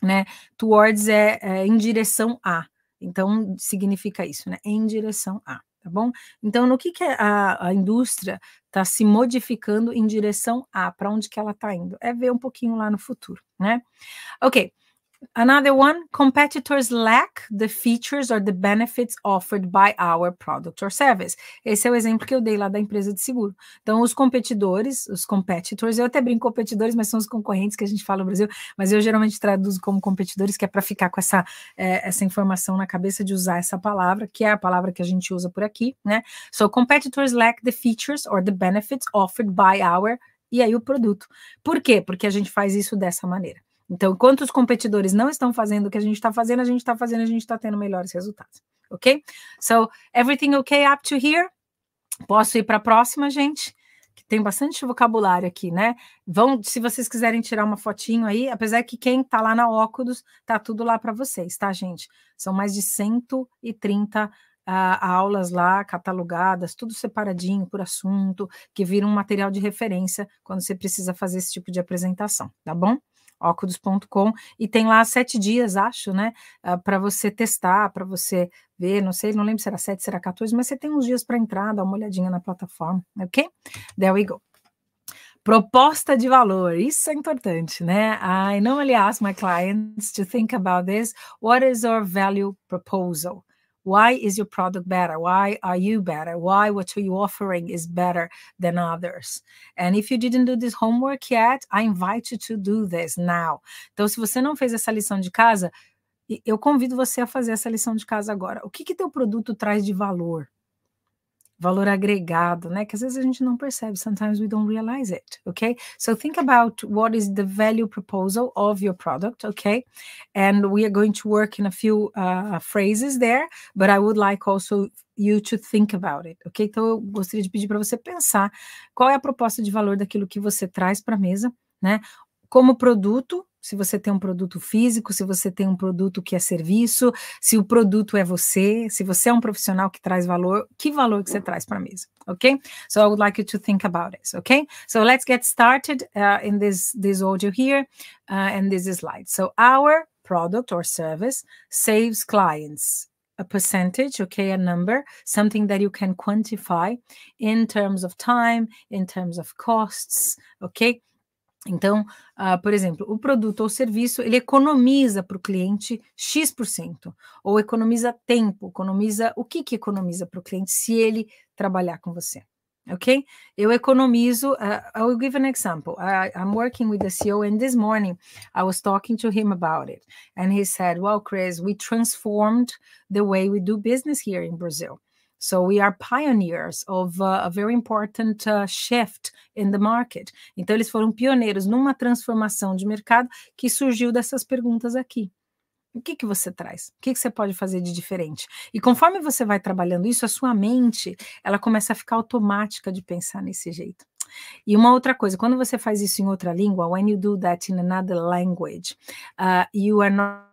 né? Towards é, é em direção a. Então significa isso, né? Em direção a tá bom? Então, no que, que a, a indústria está se modificando em direção a, para onde que ela está indo? É ver um pouquinho lá no futuro, né? Ok, Another one competitors lack the features or the benefits offered by our product or service. Esse é o exemplo que eu dei lá da empresa de seguro. Então, os competidores, os competitors, eu até brinco competidores, mas são os concorrentes que a gente fala no Brasil, mas eu geralmente traduzo como competidores, que é para ficar com essa, é, essa informação na cabeça de usar essa palavra, que é a palavra que a gente usa por aqui, né? So, competitors lack the features or the benefits offered by our e aí o produto. Por quê? Porque a gente faz isso dessa maneira. Então, enquanto os competidores não estão fazendo o que a gente está fazendo, a gente está fazendo, a gente está tendo melhores resultados. Ok? So, everything okay up to here? Posso ir para a próxima, gente? Que tem bastante vocabulário aqui, né? Vão, se vocês quiserem tirar uma fotinho aí, apesar que quem está lá na Óculos, tá tudo lá para vocês, tá, gente? São mais de 130 a ah, aulas lá catalogadas, tudo separadinho por assunto, que vira um material de referência quando você precisa fazer esse tipo de apresentação, tá bom? óculos.com, e tem lá sete dias, acho, né, ah, para você testar, para você ver, não sei, não lembro se era sete, se era 14, mas você tem uns dias para entrar, dar uma olhadinha na plataforma, ok? There we go. Proposta de valor, isso é importante, né? I normally ask my clients to think about this. What is our value proposal? Why is your product better? Why are you better? Why what are you offering is better than others? And if you didn't do this homework yet, I invite you to do this now. Então, se você não fez essa lição de casa, eu convido você a fazer essa lição de casa agora. O que, que teu produto traz de valor? valor agregado, né? Que às vezes a gente não percebe. Sometimes we don't realize it. Okay. So think about what is the value proposal of your product. Okay. And we are going to work in a few uh, phrases there, but I would like also you to think about it. Ok. Então eu gostaria de pedir para você pensar qual é a proposta de valor daquilo que você traz para a mesa, né? Como produto se você tem um produto físico, se você tem um produto que é serviço, se o produto é você, se você é um profissional que traz valor, que valor que você traz para a mesa, ok? So I would like you to think about it, ok? So let's get started uh, in this this audio here uh, and this slide. So our product or service saves clients a percentage, okay, a number, something that you can quantify in terms of time, in terms of costs, okay? Então, uh, por exemplo, o produto ou serviço ele economiza para o cliente X%, ou economiza tempo, economiza o que, que economiza para o cliente se ele trabalhar com você. ok? eu economizo. Uh, ah, I ah, will give an example. I, I'm working with the CEO, and this morning I was talking to him about it, and he said, "Well, Chris, we transformed the way we do business here in Brazil." So we are pioneers of uh, a very important uh, shift in the market. Então eles foram pioneiros numa transformação de mercado que surgiu dessas perguntas aqui. O que, que você traz? O que, que você pode fazer de diferente? E conforme você vai trabalhando isso, a sua mente ela começa a ficar automática de pensar nesse jeito. E uma outra coisa, quando você faz isso em outra língua, when you do that in another language, uh, you are not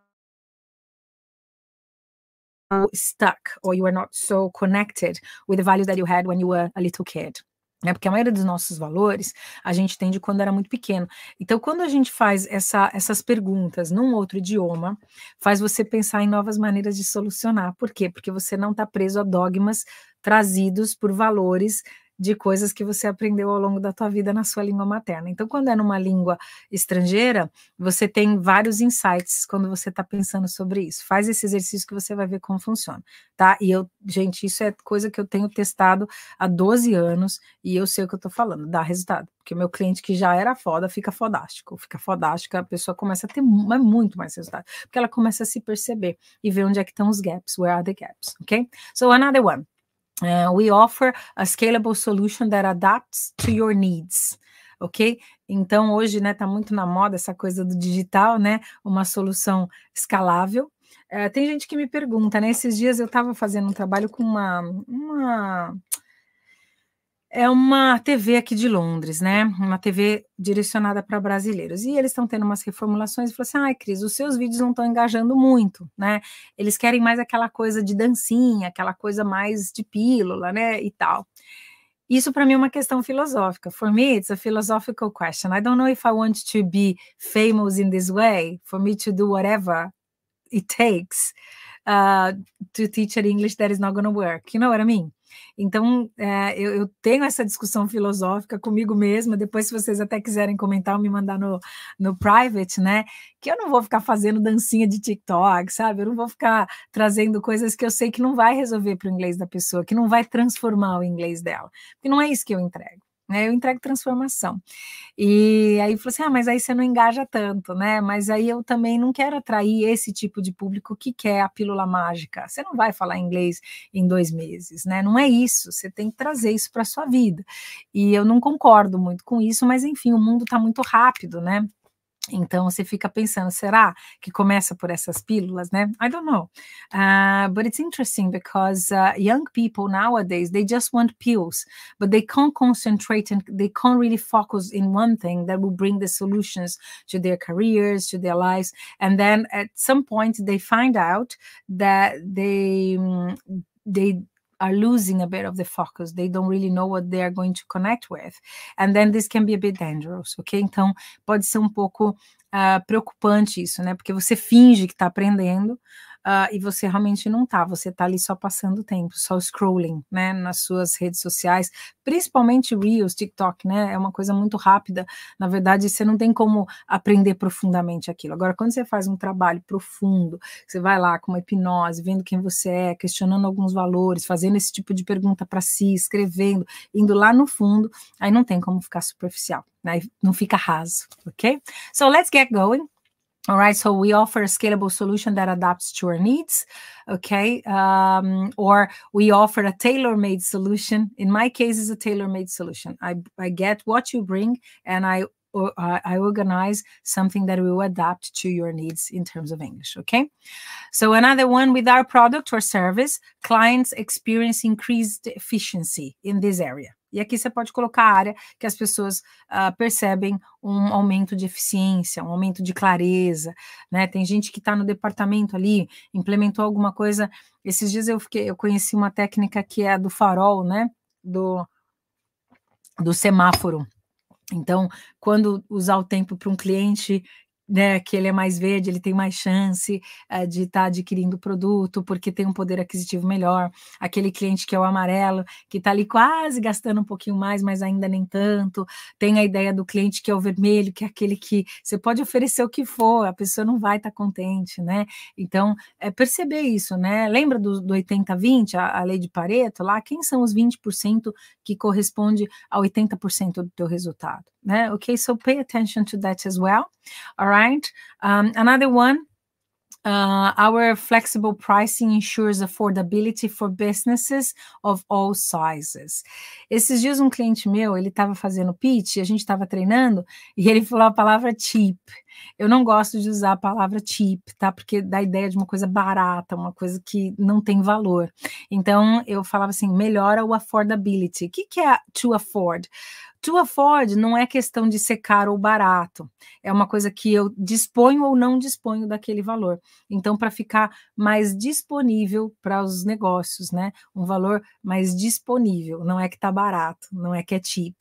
stuck or you are not so connected with the values that you had when you were a little kid. Né? Porque a maioria dos nossos valores a gente tem de quando era muito pequeno. Então, quando a gente faz essa, essas perguntas num outro idioma, faz você pensar em novas maneiras de solucionar. Por quê? Porque você não está preso a dogmas trazidos por valores de coisas que você aprendeu ao longo da tua vida na sua língua materna. Então, quando é numa língua estrangeira, você tem vários insights quando você está pensando sobre isso. Faz esse exercício que você vai ver como funciona, tá? E eu, gente, isso é coisa que eu tenho testado há 12 anos e eu sei o que eu estou falando, dá resultado. Porque meu cliente que já era foda fica fodástico, fica fodástica, a pessoa começa a ter muito mais resultado, porque ela começa a se perceber e ver onde é que estão os gaps, where are the gaps, ok? So, another one. Eh, we offer a scalable solution that adapts to your needs. Ok? Então, hoje, né, tá muito na moda essa coisa do digital, né? Uma solução escalável. Eh, tem gente que me pergunta, né? Esses dias eu estava fazendo um trabalho com uma, uma é uma TV aqui de Londres, né? Uma TV direcionada para brasileiros. E eles estão tendo umas reformulações e falou assim: ai, Cris, os seus vídeos não estão engajando muito, né? Eles querem mais aquela coisa de dancinha, aquela coisa mais de pílula, né? E tal. Isso para mim é uma questão filosófica. For me, it's a philosophical question. I don't know if I want to be famous in this way, for me to do whatever it takes uh, to teach an English that is not going to work. You know what I mean? Então, é, eu, eu, tenho essa discussão filosófica comigo mesma. Depois, se vocês até quiserem comentar ou me mandar no, no private, né? Que eu não vou ficar fazendo dancinha de TikTok, sabe? Eu não vou ficar trazendo coisas que eu sei que não vai resolver para o inglês da pessoa, que não vai transformar o inglês dela. Porque não é isso que eu entrego né? Eu entrego transformação. E aí falou assim: ah, mas aí você não engaja tanto, né? Mas aí eu também não quero atrair esse tipo de público que quer a pílula mágica. Você não vai falar inglês em dois meses, né? Não é isso. Você tem que trazer isso para sua vida. E eu não concordo muito com isso, mas enfim, o mundo está muito rápido, né? Então você fica pensando, será que começa por essas pílulas, né? I don't know, uh, but it's interesting because uh, young people nowadays they just want pills, but they can't concentrate and they can't really focus in one thing that will bring the solutions to their careers, to their lives, and then at some point they find out that they mm, they are losing a bit of the focus, they don't really know what they are going to connect with. And then this can be a bit dangerous, ok? Então, pode ser um pouco uh, preocupante isso, né? Porque você finge que está aprendendo, uh, e você realmente não tá, você tá ali só passando tempo, só scrolling, né, nas suas redes sociais, principalmente Reels, TikTok, né, é uma coisa muito rápida, na verdade você não tem como aprender profundamente aquilo. Agora, quando você faz um trabalho profundo, você vai lá com uma hipnose, vendo quem você é, questionando alguns valores, fazendo esse tipo de pergunta para si, escrevendo, indo lá no fundo, aí não tem como ficar superficial, né, não fica raso, ok? So let's get going. All right, so we offer a scalable solution that adapts to your needs, okay? Um, or we offer a tailor-made solution. In my case, it's a tailor-made solution. I, I get what you bring and I uh, I organize something that will adapt to your needs in terms of English. Okay. So, another one with our product or service, clients experience increased efficiency in this area. E aqui você pode colocar a área que as pessoas uh, percebem um aumento de eficiência, um aumento de clareza, né? Tem gente que está no departamento ali, implementou alguma coisa. Esses dias eu fiquei, eu conheci uma técnica que é a do farol, né? Do, do semáforo. Então, quando usar o tempo para um cliente né, que ele é mais verde, ele tem mais chance eh, de estar tá adquirindo produto, porque tem um poder aquisitivo melhor. Aquele cliente que é o amarelo, que está ali quase gastando um pouquinho mais, mas ainda nem tanto. Tem a ideia do cliente que é o vermelho, que é aquele que você pode oferecer o que for, a pessoa não vai estar tá contente, né? Então, é perceber isso, né? Lembra do, do 80-20, a, a lei de Pareto lá? Quem são os 20% que corresponde a 80% do teu resultado, né? Okay, so pay attention to that as well, all right? right? Um, another one, uh, our flexible pricing ensures affordability for businesses of all sizes. Esses dias um cliente meu, ele estava fazendo pitch, a gente estava treinando, e ele falou a palavra cheap. Eu não gosto de usar a palavra cheap, tá? Porque dá a ideia de uma coisa barata, uma coisa que não tem valor. Então, eu falava assim, melhora o affordability. O que, que é to afford? Tua Ford não é questão de ser caro ou barato, é uma coisa que eu disponho ou não disponho daquele valor. Então, para ficar mais disponível para os negócios, né? Um valor mais disponível, não é que está barato, não é que é cheap,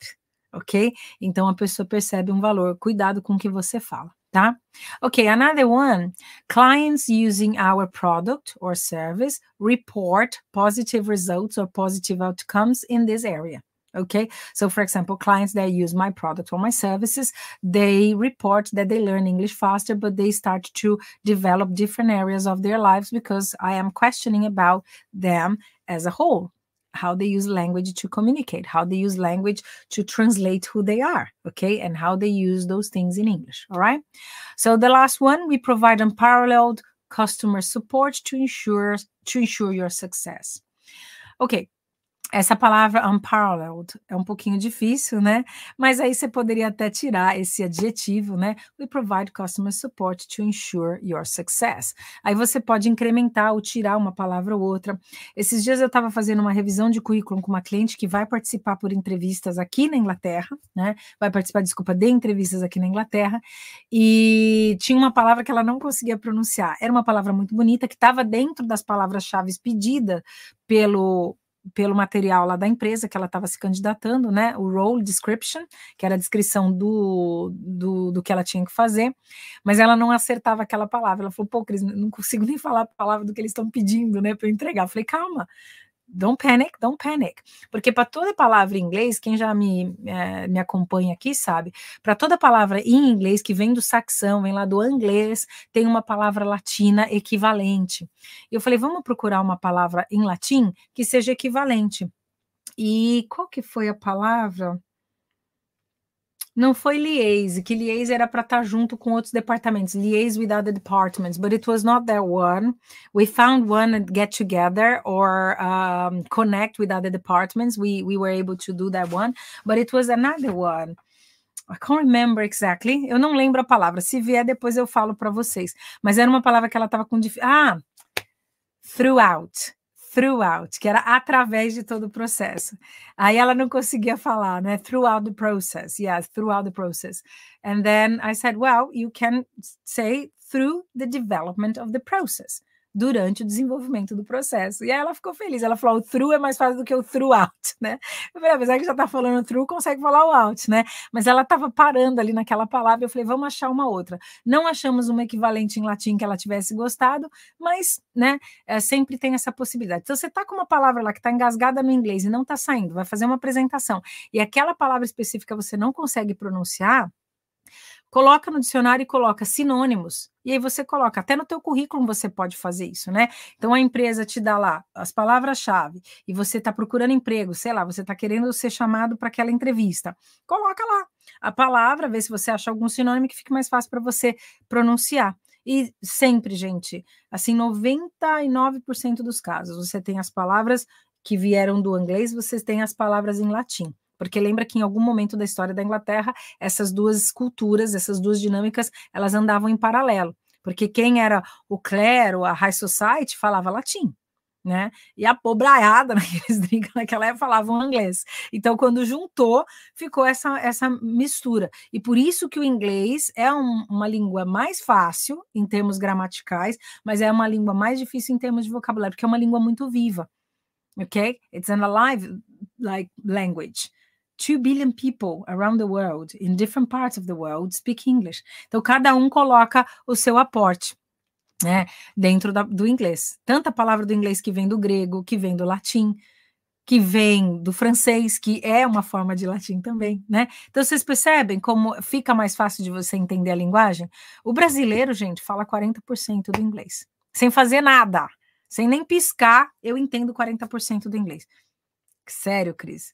ok? Então a pessoa percebe um valor. Cuidado com o que você fala. Tá? Ok. another one. Clients using our product or service report positive results or positive outcomes in this area. Okay, so for example, clients that use my product or my services, they report that they learn English faster, but they start to develop different areas of their lives because I am questioning about them as a whole, how they use language to communicate, how they use language to translate who they are, okay, and how they use those things in English, all right? So the last one, we provide unparalleled customer support to ensure to ensure your success. Okay, essa palavra unparalleled é um pouquinho difícil, né? Mas aí você poderia até tirar esse adjetivo, né? We provide customer support to ensure your success. Aí você pode incrementar ou tirar uma palavra ou outra. Esses dias eu estava fazendo uma revisão de currículo com uma cliente que vai participar por entrevistas aqui na Inglaterra, né? Vai participar, desculpa, de entrevistas aqui na Inglaterra. E tinha uma palavra que ela não conseguia pronunciar. Era uma palavra muito bonita que estava dentro das palavras-chave pedida pelo pelo material lá da empresa que ela estava se candidatando, né? O role description, que era a descrição do, do, do, que ela tinha que fazer, mas ela não acertava aquela palavra. Ela falou, pô, Cris, não consigo nem falar a palavra do que eles estão pedindo, né? Para eu entregar. Eu falei, calma, don't panic, don't panic. Porque para toda palavra em inglês, quem já me, é, me acompanha aqui sabe, para toda palavra em inglês que vem do saxão, vem lá do inglês, tem uma palavra latina equivalente. Eu falei, vamos procurar uma palavra em latim que seja equivalente. E qual que foi a palavra? Não foi liaise, que liaise era para estar tá junto com outros departamentos. Liaise with other departments, but it was not that one. We found one and get together or um, connect with other departments. We we were able to do that one, but it was another one. I can't remember exactly. Eu não lembro a palavra. Se vier depois eu falo para vocês. Mas era uma palavra que ela estava com dif... ah throughout throughout, que era através de todo o processo. Aí ela não conseguia falar, né? Throughout the process. Yes, throughout the process. And then I said, well, you can say through the development of the process durante o desenvolvimento do processo. E aí ela ficou feliz, ela falou, o through é mais fácil do que o throughout, né? Eu falei, ah, apesar que já está falando through, consegue falar o out, né? Mas ela estava parando ali naquela palavra, eu falei, vamos achar uma outra. Não achamos uma equivalente em latim que ela tivesse gostado, mas, né, é, sempre tem essa possibilidade. Então, você está com uma palavra lá que está engasgada no inglês e não está saindo, vai fazer uma apresentação, e aquela palavra específica você não consegue pronunciar, Coloca no dicionário e coloca sinônimos. E aí você coloca, até no teu currículo você pode fazer isso, né? Então a empresa te dá lá as palavras-chave e você está procurando emprego, sei lá, você está querendo ser chamado para aquela entrevista. Coloca lá a palavra, vê se você acha algum sinônimo que fique mais fácil para você pronunciar. E sempre, gente, assim, 99% dos casos, você tem as palavras que vieram do inglês, vocês têm as palavras em latim. Porque lembra que em algum momento da história da Inglaterra, essas duas culturas, essas duas dinâmicas, elas andavam em paralelo. Porque quem era o clero, a high society, falava latim. Né? E a pobraiada naqueles né, drinks naquela época falavam inglês. Então, quando juntou, ficou essa, essa mistura. E por isso que o inglês é um, uma língua mais fácil em termos gramaticais, mas é uma língua mais difícil em termos de vocabulário, porque é uma língua muito viva. Ok? It's an alive like language. 2 billion people around the world, in different parts of the world, speak English. Então, cada um coloca o seu aporte. Né, dentro da, do inglês. Tanta palavra do inglês que vem do grego, que vem do latim, que vem do francês, que é uma forma de latim também, né? Então vocês percebem como fica mais fácil de você entender a linguagem? O brasileiro, gente, fala 40% do inglês, sem fazer nada, sem nem piscar, eu entendo 40% do inglês. Sério, Cris.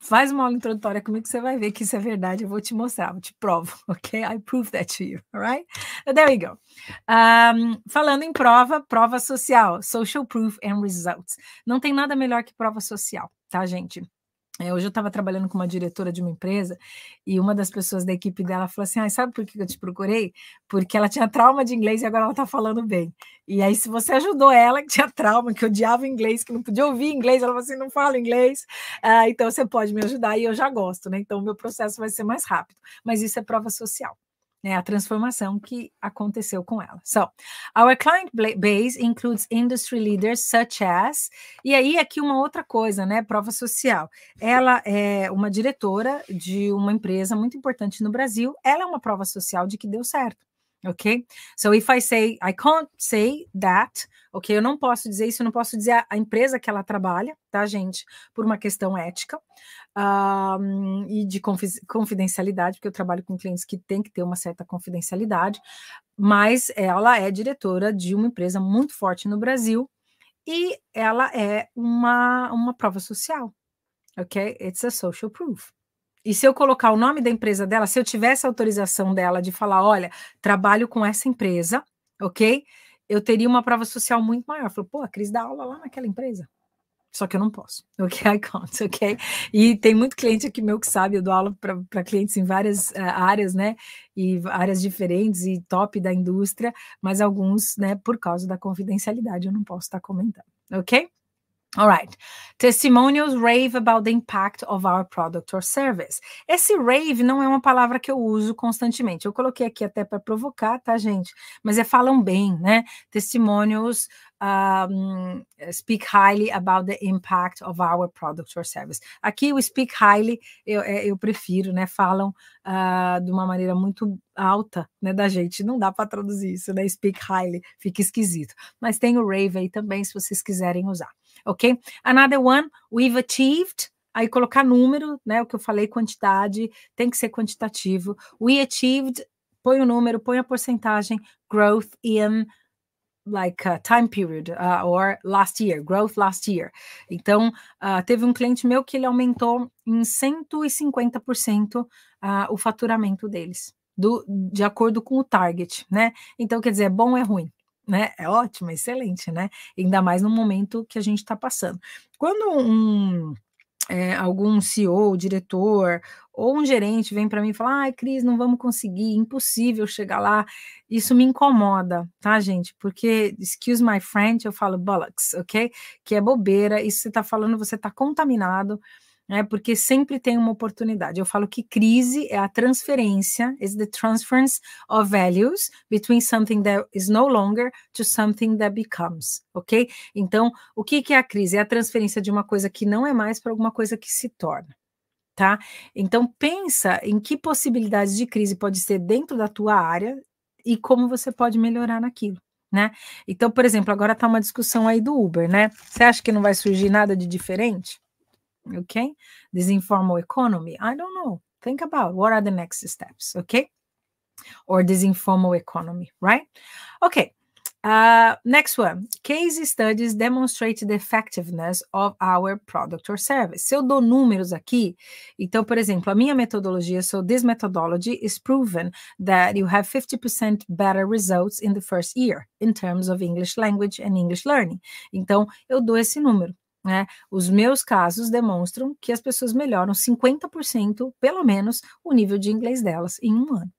Faz uma aula introdutória comigo que você vai ver que isso é verdade. Eu vou te mostrar, eu te provo, ok? I prove that to you, alright? There we go. Um, falando em prova, prova social, social proof and results. Não tem nada melhor que prova social, tá, gente? É, hoje eu estava trabalhando com uma diretora de uma empresa e uma das pessoas da equipe dela falou assim: ah, sabe por que eu te procurei? Porque ela tinha trauma de inglês e agora ela está falando bem. E aí, se você ajudou ela, que tinha trauma, que odiava inglês, que não podia ouvir inglês, ela falou assim: não fala inglês, ah, então você pode me ajudar e eu já gosto, né? Então o meu processo vai ser mais rápido. Mas isso é prova social né, a transformação que aconteceu com ela. So, our client base includes industry leaders such as. E aí, aqui uma outra coisa, né? Prova social. Ela é uma diretora de uma empresa muito importante no Brasil. Ela é uma prova social de que deu certo ok? So if I say, I can't say that, ok? Eu não posso dizer isso, eu não posso dizer a, empresa que ela trabalha, tá, gente? Por uma questão ética um, e de confidencialidade, porque eu trabalho com clientes que tem que ter uma certa confidencialidade, mas ela é diretora de uma empresa muito forte no Brasil e ela é uma, uma prova social, ok? It's a social proof. E se eu colocar o nome da empresa dela, se eu tivesse autorização dela de falar, olha, trabalho com essa empresa, ok? Eu teria uma prova social muito maior. Falou, pô, a Cris dá aula lá naquela empresa. Só que eu não posso, ok? I can't, ok? E tem muito cliente aqui meu que sabe, eu dou aula para clientes em várias uh, áreas, né? E áreas diferentes e top da indústria, mas alguns, né, por causa da confidencialidade, eu não posso estar tá comentando, ok? All right. Testimonials rave about the impact of our product or service. Esse rave não é uma palavra que eu uso constantemente. Eu coloquei aqui até para provocar, tá, gente? Mas é falam bem, né? Testimonials um, speak highly about the impact of our product or service. Aqui o speak highly eu, é, eu prefiro, né? Falam uh, de uma maneira muito alta, né, da gente. Não dá para traduzir isso, né? Speak highly, fica esquisito. Mas tem o rave aí também, se vocês quiserem usar ok? Another one, we've achieved, aí colocar número, né? O que eu falei, quantidade, tem que ser quantitativo. We achieved, põe o número, põe a porcentagem, growth in like uh, time period uh, or last year, growth last year. Então, uh, teve um cliente meu que ele aumentou em 150% uh, o faturamento deles, do, de acordo com o target, né? Então, quer dizer, é bom ou é ruim? né? É ótimo, excelente, né? Ainda mais no momento que a gente está passando. Quando um é, algum CEO, diretor ou um gerente vem para mim e fala: ai, Cris, não vamos conseguir, impossível chegar lá. Isso me incomoda, tá, gente? Porque, excuse my French, eu falo bollocks, ok? Que é bobeira, isso você está falando, você está contaminado né? Porque sempre tem uma oportunidade. Eu falo que crise é a transferência, is the transference of values between something that is no longer to something that becomes, ok? Então, o que, que é a crise? É a transferência de uma coisa que não é mais para alguma coisa que se torna. Tá? Então pensa em que possibilidades de crise pode ser dentro da tua área e como você pode melhorar naquilo. Né? Então, por exemplo, agora está uma discussão aí do Uber, né? Você acha que não vai surgir nada de diferente? okay? This informal economy, I don't know. Think about what are the next steps, okay? Or this informal economy, right? Okay. Uh, next one. Case studies demonstrate the effectiveness of our product or service. Se eu dou números aqui, então, por exemplo, a minha metodologia, so this methodology is proven that you have 50% better results in the first year in terms of English language and English learning. Então, eu dou esse número. Né? Os meus casos demonstram que as pessoas melhoram 50%, pelo menos, o nível de inglês delas em um ano.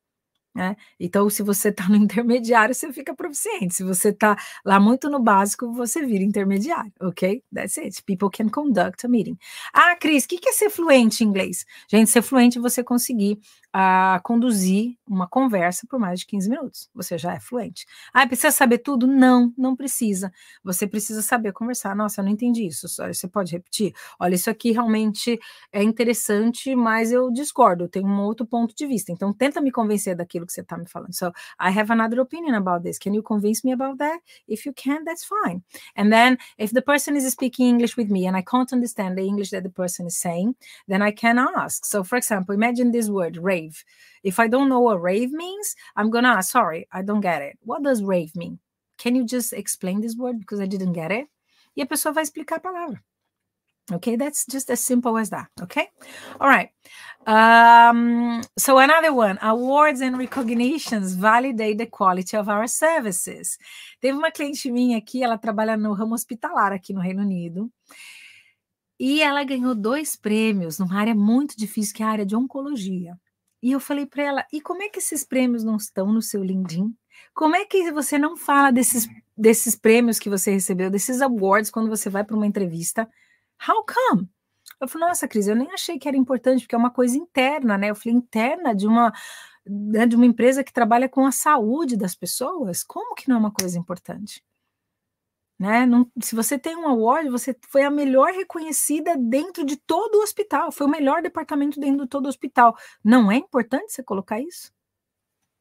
Né? Então, se você está no intermediário, você fica proficiente. Se você está lá muito no básico, você vira intermediário, ok? That's it. People can conduct a meeting. Ah, Cris, o que, que é ser fluente em inglês? Gente, ser fluente é você conseguir a conduzir uma conversa por mais de 15 minutos. Você já é fluente. Ah, precisa saber tudo? Não, não precisa. Você precisa saber conversar. Nossa, eu não entendi isso. Você pode repetir? Olha, isso aqui realmente é interessante, mas eu discordo. Eu tenho um outro ponto de vista. Então, tenta me convencer daquilo que você está me falando. So, I have another opinion about this. Can you convince me about that? If you can, that's fine. And then, if the person is speaking English with me and I can't understand the English that the person is saying, then I can ask. So, for example, imagine this word, race rave. If I don't know what rave means, I'm gonna, ah, sorry, I don't get it. What does rave mean? Can you just explain this word because I didn't get it? E a pessoa vai explicar a palavra. Ok? that's just as simple as that. Ok? all right. Um, so another one: awards and recognitions validate the quality of our services. Teve uma cliente minha aqui, ela trabalha no ramo hospitalar aqui no Reino Unido, e ela ganhou dois prêmios numa área muito difícil, que é a área de oncologia. E eu falei para ela: e como é que esses prêmios não estão no seu LinkedIn? Como é que você não fala desses, desses prêmios que você recebeu, desses awards, quando você vai para uma entrevista? How come? Eu falei, nossa, Cris, eu nem achei que era importante, porque é uma coisa interna, né? Eu falei, interna de uma, né, de uma empresa que trabalha com a saúde das pessoas? Como que não é uma coisa importante? Né? Não, se você tem um award, você foi a melhor reconhecida dentro de todo o hospital, foi o melhor departamento dentro de todo o hospital. Não é importante você colocar isso?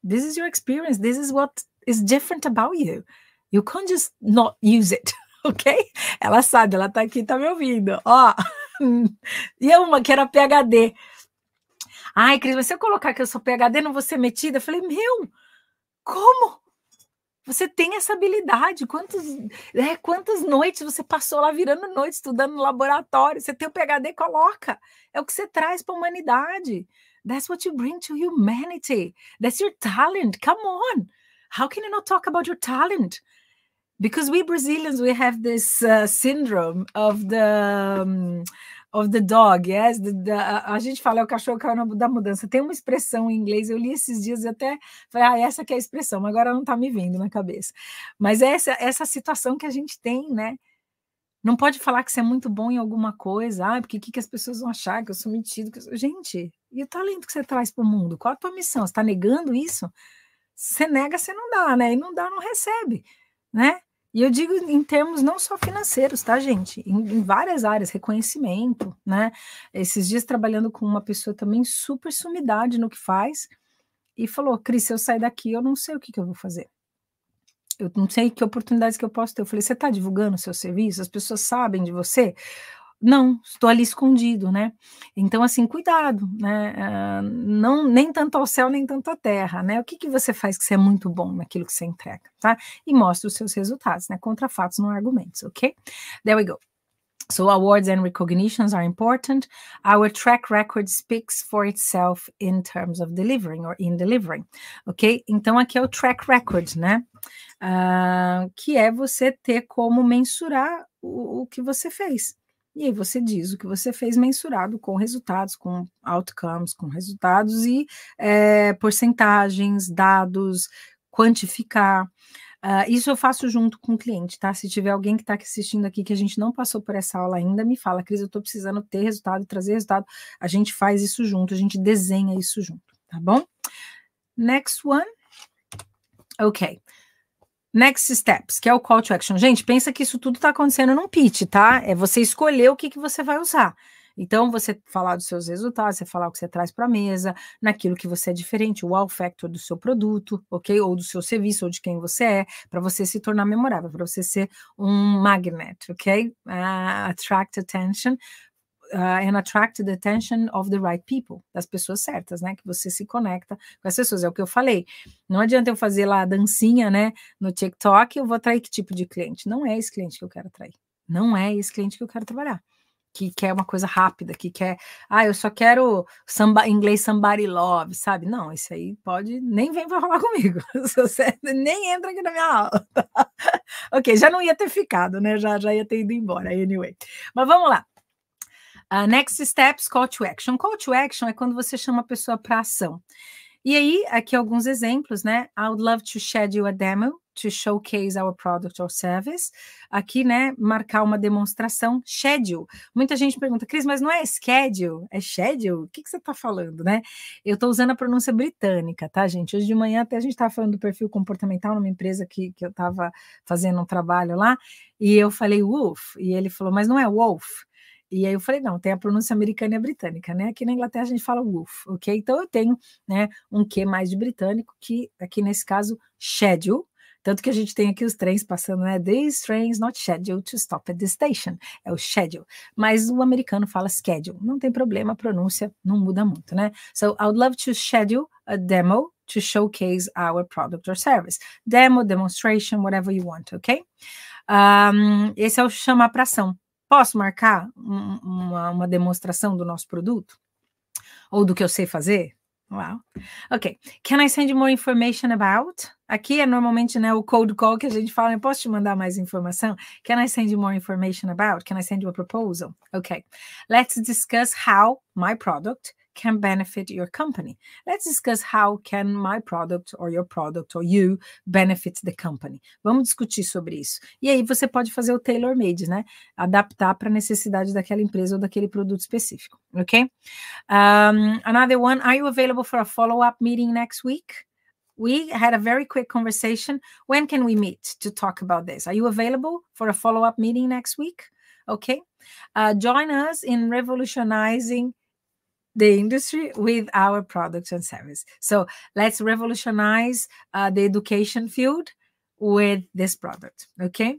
This is your experience, this is what is different about you. You can't just not use it, ok? Ela sabe, ela tá aqui, tá me ouvindo. Ó, e é uma que era PHD. Ai, Cris, mas se eu colocar que eu sou PHD, não vou ser metida? Eu falei, meu, como? Você tem essa habilidade. Quantos, né, quantas noites você passou lá virando noite, estudando no laboratório? Você tem o PHD, coloca. É o que você traz para a humanidade. That's what you bring to humanity. That's your talent. Come on. How can you not talk about your talent? Because we Brazilians, we have this uh, syndrome of the. Um, of the dog, yes? The, the, a gente fala é o cachorro que caiu é na da mudança. Tem uma expressão em inglês, eu li esses dias e até falei, ah, essa que é a expressão, mas agora não está me vindo na cabeça. Mas é essa, essa situação que a gente tem, né? Não pode falar que você é muito bom em alguma coisa, ah, porque o que, que as pessoas vão achar, que eu sou mentido. Eu sou... Gente, e o talento que você traz para o mundo? Qual a tua missão? Você está negando isso? você nega, você não dá, né? E não dá, não recebe, né? E eu digo em termos não só financeiros, tá, gente? Em, em, várias áreas, reconhecimento, né? Esses dias trabalhando com uma pessoa também super sumidade no que faz, e falou: Cris, se eu sair daqui, eu não sei o que, que eu vou fazer. Eu não sei que oportunidades que eu posso ter. Eu falei: você está divulgando o seu serviço? As pessoas sabem de você? não, estou ali escondido, né? Então, assim, cuidado, né? Ah, não, nem tanto ao céu, nem tanto à terra, né? O que, que você faz que você é muito bom naquilo que você entrega, tá? E mostra os seus resultados, né? Contra fatos, não argumentos, ok? There we go. So awards and recognitions are important. Our track record speaks for itself in terms of delivering or in delivering, ok? Então aqui é o track record, né? Uh, que é você ter como mensurar o, o que você fez, e aí você diz o que você fez mensurado com resultados, com outcomes, com resultados e é, porcentagens, dados, quantificar. Uh, isso eu faço junto com o cliente, tá? Se tiver alguém que está assistindo aqui que a gente não passou por essa aula ainda, me fala, Cris, eu estou precisando ter resultado, trazer resultado. A gente faz isso junto, a gente desenha isso junto, tá bom? Next one. Okay. Next Steps, que é o call to action. Gente, pensa que isso tudo está acontecendo num pitch, tá? É você escolher o que, que você vai usar. Então, você falar dos seus resultados, você falar o que você traz para a mesa, naquilo que você é diferente, o wow factor do seu produto, ok? Ou do seu serviço, ou de quem você é, para você se tornar memorável, para você ser um magnet, ok? Uh, attract attention uh, and attract the attention of the right people, das pessoas certas, né? Que você se conecta com as pessoas. É o que eu falei. Não adianta eu fazer lá a dancinha, né? No TikTok, eu vou atrair que tipo de cliente? Não é esse cliente que eu quero atrair. Não é esse cliente que eu quero trabalhar. Que quer uma coisa rápida, que quer, ah, eu só quero samba, inglês somebody love, sabe? Não, esse aí pode, nem vem pra falar comigo, nem entra aqui na minha aula. ok, já não ia ter ficado, né? Já, já ia ter ido embora, anyway. Mas vamos lá. Uh, next steps, call to action. Call to action é quando você chama a pessoa para ação. E aí, aqui alguns exemplos, né? I would love to schedule a demo to showcase our product or service. Aqui, né, marcar uma demonstração, schedule. Muita gente pergunta, Cris, mas não é schedule, é schedule? O que, que você está falando, né? Eu estou usando a pronúncia britânica, tá, gente? Hoje de manhã até a gente estava falando do perfil comportamental numa empresa que, que eu estava fazendo um trabalho lá, e eu falei wolf, e ele falou, mas não é wolf. E aí eu falei, não, tem a pronúncia americana e a britânica, né? Aqui na Inglaterra a gente fala wolf, ok? Então eu tenho né, um que mais de britânico, que aqui nesse caso, schedule, tanto que a gente tem aqui os trens passando, né? These trains not scheduled to stop at the station. É o schedule. Mas o americano fala schedule. Não tem problema, a pronúncia não muda muito, né? So, I would love to schedule a demo to showcase our product or service. Demo, demonstration, whatever you want, ok? Um, esse é o chamar para ação. Posso marcar uma, uma demonstração do nosso produto? Ou do que eu sei fazer? Uau. Ok. Can I send you more information about? Aqui é normalmente né, o cold call que a gente fala, eu posso te mandar mais informação? Can I send you more information about? Can I send you a proposal? Ok. Let's discuss how my product can benefit your company. Let's discuss how can my product or your product or you benefit the company. Vamos discutir sobre isso. E aí você pode fazer o tailor made, né? Adaptar para a necessidade daquela empresa ou daquele produto específico, ok? Um, another one. Are you available for a follow-up meeting next week? we had a very quick conversation. When can we meet to talk about this? Are you available for a follow up meeting next week? Okay. Uh, join us in revolutionizing the industry with our products and service. So let's revolutionize uh, the education field with this product. Okay.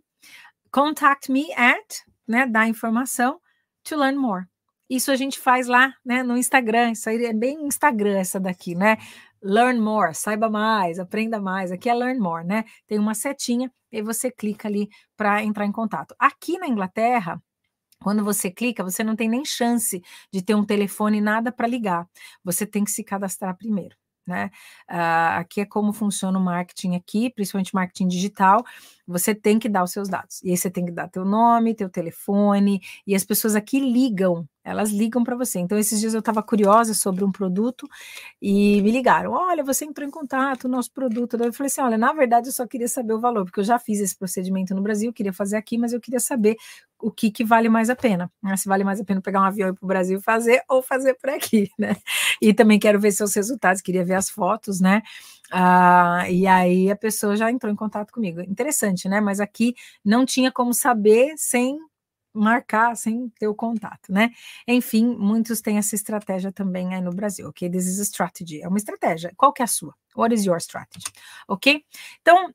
Contact me at, né, da informação, to learn more. Isso a gente faz lá, né, no Instagram. Isso aí é bem Instagram essa daqui, né? Learn more, saiba mais, aprenda mais. Aqui é learn more, né? Tem uma setinha e você clica ali para entrar em contato. Aqui na Inglaterra, quando você clica, você não tem nem chance de ter um telefone, nada para ligar. Você tem que se cadastrar primeiro. Né? Uh, aqui é como funciona o marketing aqui, principalmente marketing digital. Você tem que dar os seus dados. E aí você tem que dar teu nome, teu telefone, e as pessoas aqui ligam elas ligam para você. Então, esses dias eu estava curiosa sobre um produto e me ligaram: olha, você entrou em contato, nosso produto. eu falei assim: olha, na verdade eu só queria saber o valor, porque eu já fiz esse procedimento no Brasil, queria fazer aqui, mas eu queria saber o que, que vale mais a pena. Né? Se vale mais a pena pegar um avião e ir para o Brasil fazer ou fazer por aqui, né? E também quero ver seus resultados, queria ver as fotos, né? Ah, e aí a pessoa já entrou em contato comigo. Interessante, né? Mas aqui não tinha como saber sem marcar sem ter o contato, né? Enfim, muitos têm essa estratégia também aí no Brasil, ok? This is a strategy, é uma estratégia. Qual que é a sua? What is your strategy? Ok? Então,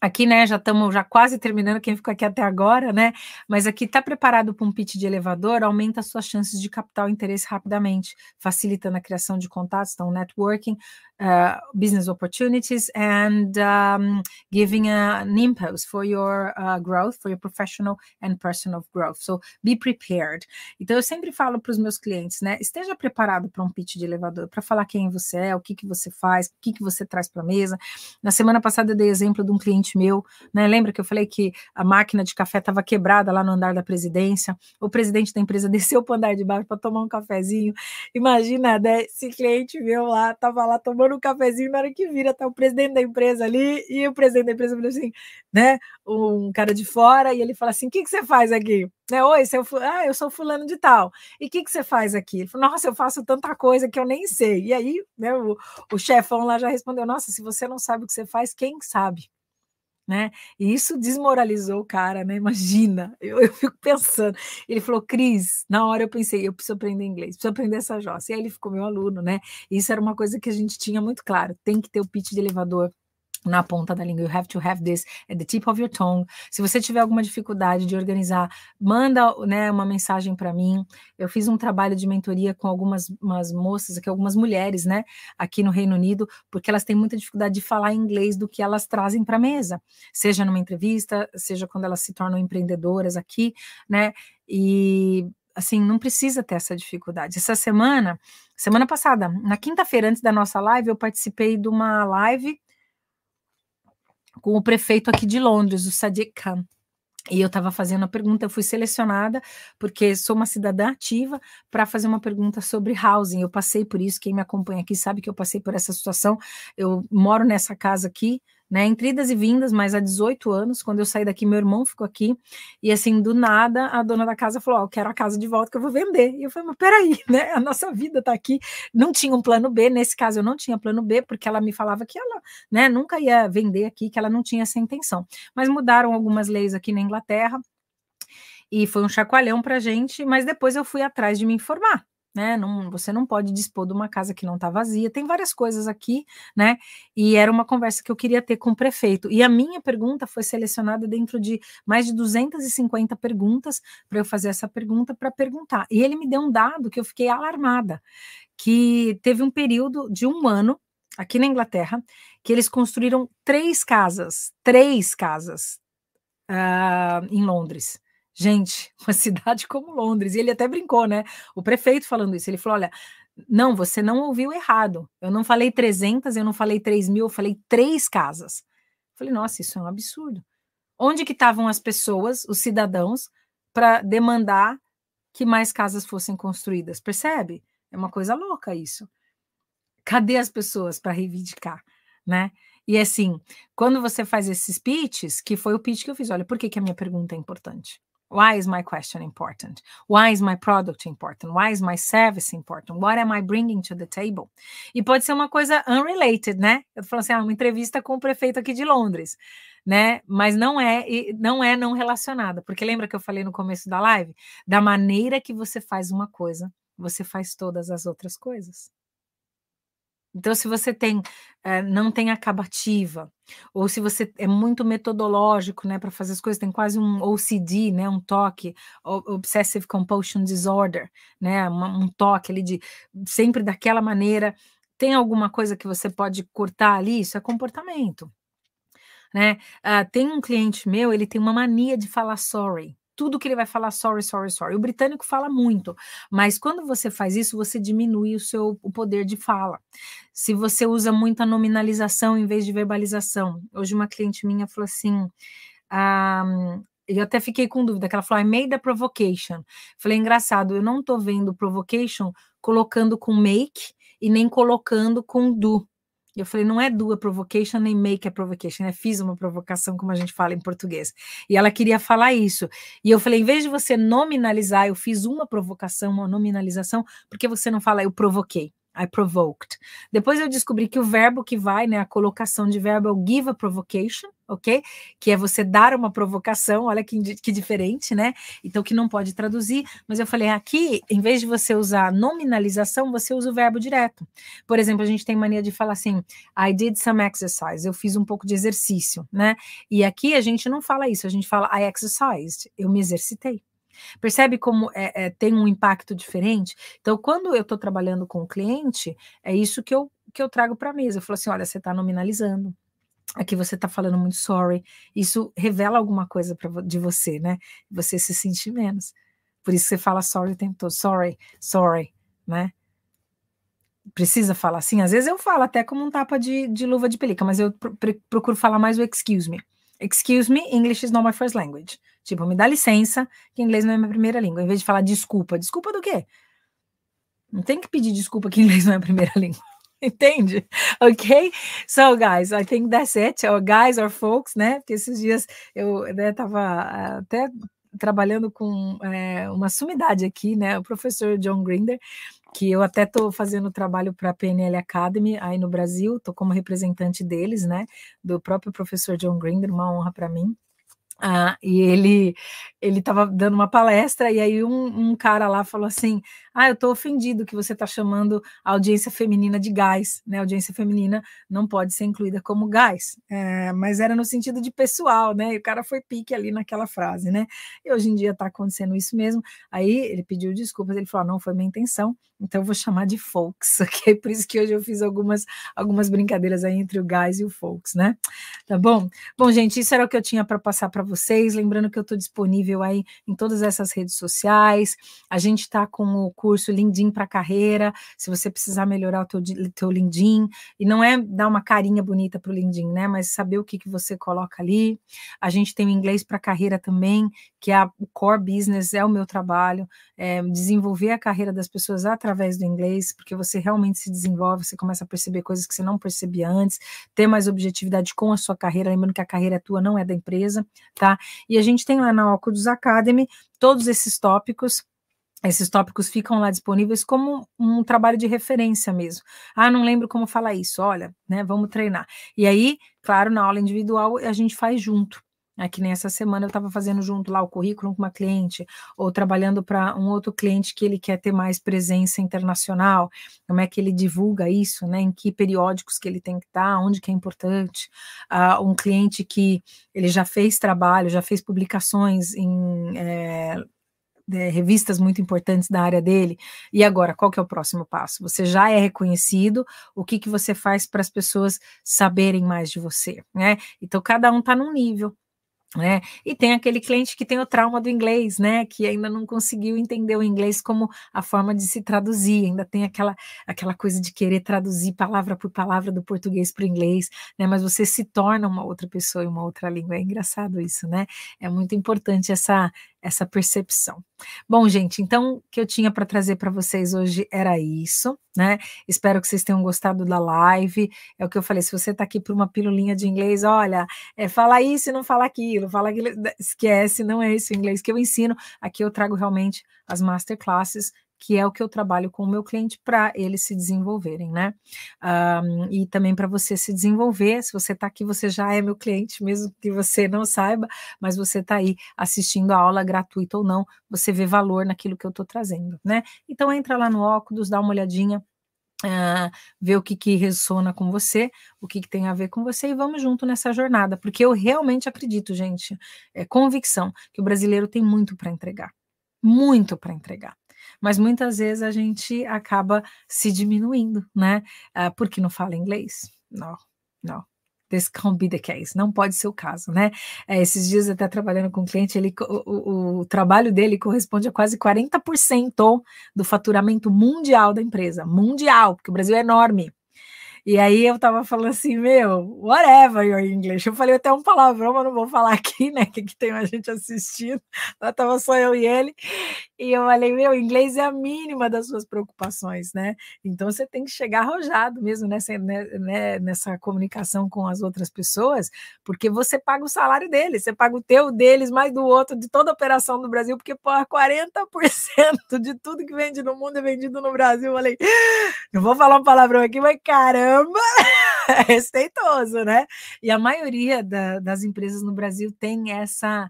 Aqui, né, já estamos já quase terminando, quem ficou aqui até agora, né? Mas aqui está preparado para um pitch de elevador, aumenta suas chances de capital interesse rapidamente, facilitando a criação de contatos, então networking, uh, business opportunities and um, giving an impulse for your uh, growth, for your professional and personal growth. So be prepared. Então eu sempre falo para os meus clientes, né? Esteja preparado para um pitch de elevador, para falar quem você é, o que que você faz, o que que você traz para a mesa. Na semana passada eu dei exemplo de um cliente cliente meu, né? Lembra que eu falei que a máquina de café estava quebrada lá no andar da presidência? O presidente da empresa desceu para o andar de baixo para tomar um cafezinho. Imagina, né? Esse cliente meu lá estava lá tomando um cafezinho na hora que vira, tá o presidente da empresa ali, e o presidente da empresa falou assim, né? Um cara de fora, e ele fala assim: o que, que você faz aqui? né? Oi, seu, ah, eu sou fulano de tal. E o que, que você faz aqui? Ele falou, nossa, eu faço tanta coisa que eu nem sei. E aí, né, o, o chefão lá já respondeu: Nossa, se você não sabe o que você faz, quem sabe? né? E isso desmoralizou o cara, né? Imagina, eu, eu, fico pensando. Ele falou, Cris, na hora eu pensei, eu preciso aprender inglês, preciso aprender essa jossa. E aí ele ficou meu aluno, né? E isso era uma coisa que a gente tinha muito claro: tem que ter o pitch de elevador na ponta da língua. You have to have this at the tip of your tongue. Se você tiver alguma dificuldade de organizar, manda né, uma mensagem para mim. Eu fiz um trabalho de mentoria com algumas moças aqui, algumas mulheres, né, aqui no Reino Unido, porque elas têm muita dificuldade de falar inglês do que elas trazem para a mesa, seja numa entrevista, seja quando elas se tornam empreendedoras aqui, né? E assim, não precisa ter essa dificuldade. Essa semana, semana passada, na quinta-feira antes da nossa live, eu participei de uma live com o prefeito aqui de Londres, o Sadiq Khan. E eu estava fazendo a pergunta, eu fui selecionada, porque sou uma cidadã ativa, para fazer uma pergunta sobre housing. Eu passei por isso, quem me acompanha aqui sabe que eu passei por essa situação. Eu moro nessa casa aqui, né? Entre idas e vindas, mas há 18 anos, quando eu saí daqui, meu irmão ficou aqui, e assim, do nada, a dona da casa falou: Ó, oh, quero a casa de volta que eu vou vender. E eu falei: Mas peraí, né? A nossa vida tá aqui. Não tinha um plano B, nesse caso eu não tinha plano B, porque ela me falava que ela, né, nunca ia vender aqui, que ela não tinha essa intenção. Mas mudaram algumas leis aqui na Inglaterra, e foi um chacoalhão pra gente, mas depois eu fui atrás de me informar né? Não, você não pode dispor de uma casa que não está vazia. Tem várias coisas aqui, né? E era uma conversa que eu queria ter com o prefeito. E a minha pergunta foi selecionada dentro de mais de 250 perguntas para eu fazer essa pergunta para perguntar. E ele me deu um dado que eu fiquei alarmada, que teve um período de um ano aqui na Inglaterra que eles construíram três casas, três casas uh, em Londres. Gente, uma cidade como Londres. E ele até brincou, né? O prefeito falando isso. Ele falou: olha, não, você não ouviu errado. Eu não falei 300, eu não falei 3 mil, eu falei três casas. Eu falei: nossa, isso é um absurdo. Onde que estavam as pessoas, os cidadãos, para demandar que mais casas fossem construídas? Percebe? É uma coisa louca isso. Cadê as pessoas para reivindicar, né? E assim, quando você faz esses pitches, que foi o pitch que eu fiz, olha, por que, que a minha pergunta é importante? Why is my question important? Why is my product important? Why is my service important? What am I bringing to the table? E pode ser uma coisa unrelated, né? Eu falo assim, ah, uma entrevista com o prefeito aqui de Londres, né? Mas não é, não é não relacionada, porque lembra que eu falei no começo da live, da maneira que você faz uma coisa, você faz todas as outras coisas. Então, se você tem eh, não tem acabativa, ou se você é muito metodológico, né, para fazer as coisas, tem quase um OCD, né, um toque, Obsessive Compulsion Disorder, né, um toque ali de sempre daquela maneira, tem alguma coisa que você pode cortar ali? Isso é comportamento, né? Ah, tem um cliente meu, ele tem uma mania de falar sorry, tudo que ele vai falar sorry, sorry, sorry. O britânico fala muito, mas quando você faz isso, você diminui o seu o poder de fala. Se você usa muita nominalização em vez de verbalização. Hoje uma cliente minha falou assim, um, ah, eu até fiquei com dúvida, que ela falou, I made a provocation. Falei, engraçado, eu não estou vendo provocation colocando com make e nem colocando com do. E eu falei, não é do a é provocation, nem make a é provocation, né? Fiz uma provocação, como a gente fala em português. E ela queria falar isso. E eu falei, em vez de você nominalizar, eu fiz uma provocação, uma nominalização, porque você não fala eu provoquei? I provoked. Depois eu descobri que o verbo que vai, né, a colocação de verbo é o give a provocation, ok? Que é você dar uma provocação, olha que, que diferente, né? Então, que não pode traduzir, mas eu falei, aqui, em vez de você usar nominalização, você usa o verbo direto. Por exemplo, a gente tem mania de falar assim, I did some exercise, eu fiz um pouco de exercício, né? E aqui a gente não fala isso, a gente fala I exercised, eu me exercitei. Percebe como é, é, tem um impacto diferente? Então, quando eu estou trabalhando com o cliente, é isso que eu, que eu trago para a mesa. Eu falo assim: olha, você está nominalizando. Aqui você está falando muito sorry. Isso revela alguma coisa pra, de você, né? Você se sente menos. Por isso você fala sorry o tempo todo. Sorry, sorry, né? Precisa falar assim? Às vezes eu falo até como um tapa de, de luva de pelica, mas eu procuro falar mais o excuse me. Excuse me, English is not my first language. Tipo, me dá licença, que inglês não é minha primeira língua. Em vez de falar desculpa, desculpa do quê? Não tem que pedir desculpa que inglês não é a primeira língua. Entende? Ok? So, guys, I think that's it. Or guys or folks, né? Porque esses dias eu né, tava ah, até trabalhando com é, uma sumidade aqui, né? O professor John Grinder, que eu até estou fazendo trabalho para a PNL Academy aí no Brasil, estou como representante deles, né? Do próprio professor John Grinder, uma honra para mim. Ah, e ele ele estava dando uma palestra e aí um, um, cara lá falou assim, ah, eu estou ofendido que você está chamando a audiência feminina de gás, né? A audiência feminina não pode ser incluída como gás, é, mas era no sentido de pessoal, né? E o cara foi pique ali naquela frase, né? E hoje em dia está acontecendo isso mesmo. Aí ele pediu desculpas, ele falou, ah, não foi minha intenção, então eu vou chamar de folks, ok? Por isso que hoje eu fiz algumas, algumas brincadeiras aí entre o gás e o folks, né? Tá bom? Bom, gente, isso era o que eu tinha para passar para vocês. Lembrando que eu estou disponível aí em todas essas redes sociais. A gente está com o curso LinkedIn para Carreira. Se você precisar melhorar o teu, teu LinkedIn e não é dar uma carinha bonita para o LinkedIn, né? Mas saber o que, que você coloca ali. A gente tem o inglês para carreira também, que é a, o core business, é o meu trabalho. É desenvolver a carreira das pessoas através através do inglês, porque você realmente se desenvolve, você começa a perceber coisas que você não percebia antes, ter mais objetividade com a sua carreira, lembrando que a carreira é tua, não é da empresa, tá? E a gente tem lá na Oculus Academy todos esses tópicos esses tópicos ficam lá disponíveis como um trabalho de referência mesmo. Ah, não lembro como falar isso, olha, né? Vamos treinar. E aí, claro, na aula individual a gente faz junto. É que semana eu estava fazendo junto lá o currículo com uma cliente, ou trabalhando para um outro cliente que ele quer ter mais presença internacional, como é que ele divulga isso, né? Em que periódicos que ele tem que estar, tá, onde que é importante. Ah, um cliente que ele já fez trabalho, já fez publicações em é, de, revistas muito importantes da área dele. E agora, qual que é o próximo passo? Você já é reconhecido, o que, que você faz para as pessoas saberem mais de você, né? Então, cada um está num nível. Né? E tem aquele cliente que tem o trauma do inglês, né? Que ainda não conseguiu entender o inglês como a forma de se traduzir, ainda tem aquela, aquela coisa de querer traduzir palavra por palavra do português para o inglês, né? Mas você se torna uma outra pessoa em uma outra língua. É engraçado isso, né? É muito importante essa, essa percepção. Bom, gente, então o que eu tinha para trazer para vocês hoje era isso, né? Espero que vocês tenham gostado da live. É o que eu falei, se você está aqui para uma pilulinha de inglês, olha, é, fala isso e não fala aquilo, fala aquilo, esquece, não é esse o inglês que eu ensino. Aqui eu trago realmente as masterclasses que é o que eu trabalho com o meu cliente para eles se desenvolverem, né? Um, ah, e também para você se desenvolver. Se você está aqui, você já é meu cliente, mesmo que você não saiba, mas você está aí assistindo a aula gratuita ou não, você vê valor naquilo que eu estou trazendo, né? Então entra lá no óculos, dá uma olhadinha. Uh, ah, ver o que, que ressona com você, o que, que tem a ver com você e vamos junto nessa jornada, porque eu realmente acredito, gente, é convicção, que o brasileiro tem muito para entregar, muito para entregar mas muitas vezes a gente acaba se diminuindo, né? Ah, porque não fala inglês? Não, não. This can't be the case. Não pode ser o caso, né? É, esses dias eu até trabalhando com um cliente, ele, o, o, o trabalho dele corresponde a quase 40% do faturamento mundial da empresa. Mundial, porque o Brasil é enorme. E aí eu tava falando assim, meu, whatever your English. Eu falei até um palavrão, mas não vou falar aqui, né? Que tem a gente assistindo. Lá tava só eu e ele. E eu falei, meu, inglês é a mínima das suas preocupações, né? Então você tem que chegar arrojado mesmo nessa, né, né nessa comunicação com as outras pessoas, porque você paga o salário deles, você paga o teu, deles, mais do outro, de toda a operação do Brasil, porque por 40% de tudo que vende no mundo é vendido no Brasil. Eu falei, não vou falar um palavrão aqui, mas caramba! caramba, é respeitoso, né? E a maioria da, das empresas no Brasil tem essa.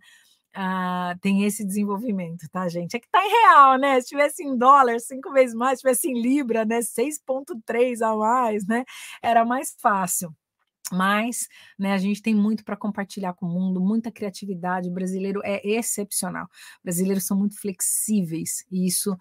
Uh, tem esse desenvolvimento, tá, gente? É que tá em real, né? Se tivesse em dólar, cinco vezes mais, se tivesse em libra, né? 6,3 a mais, né? Era mais fácil. Mas né, a gente tem muito para compartilhar com o mundo, muita criatividade. O brasileiro é excepcional. brasileiros são muito flexíveis e isso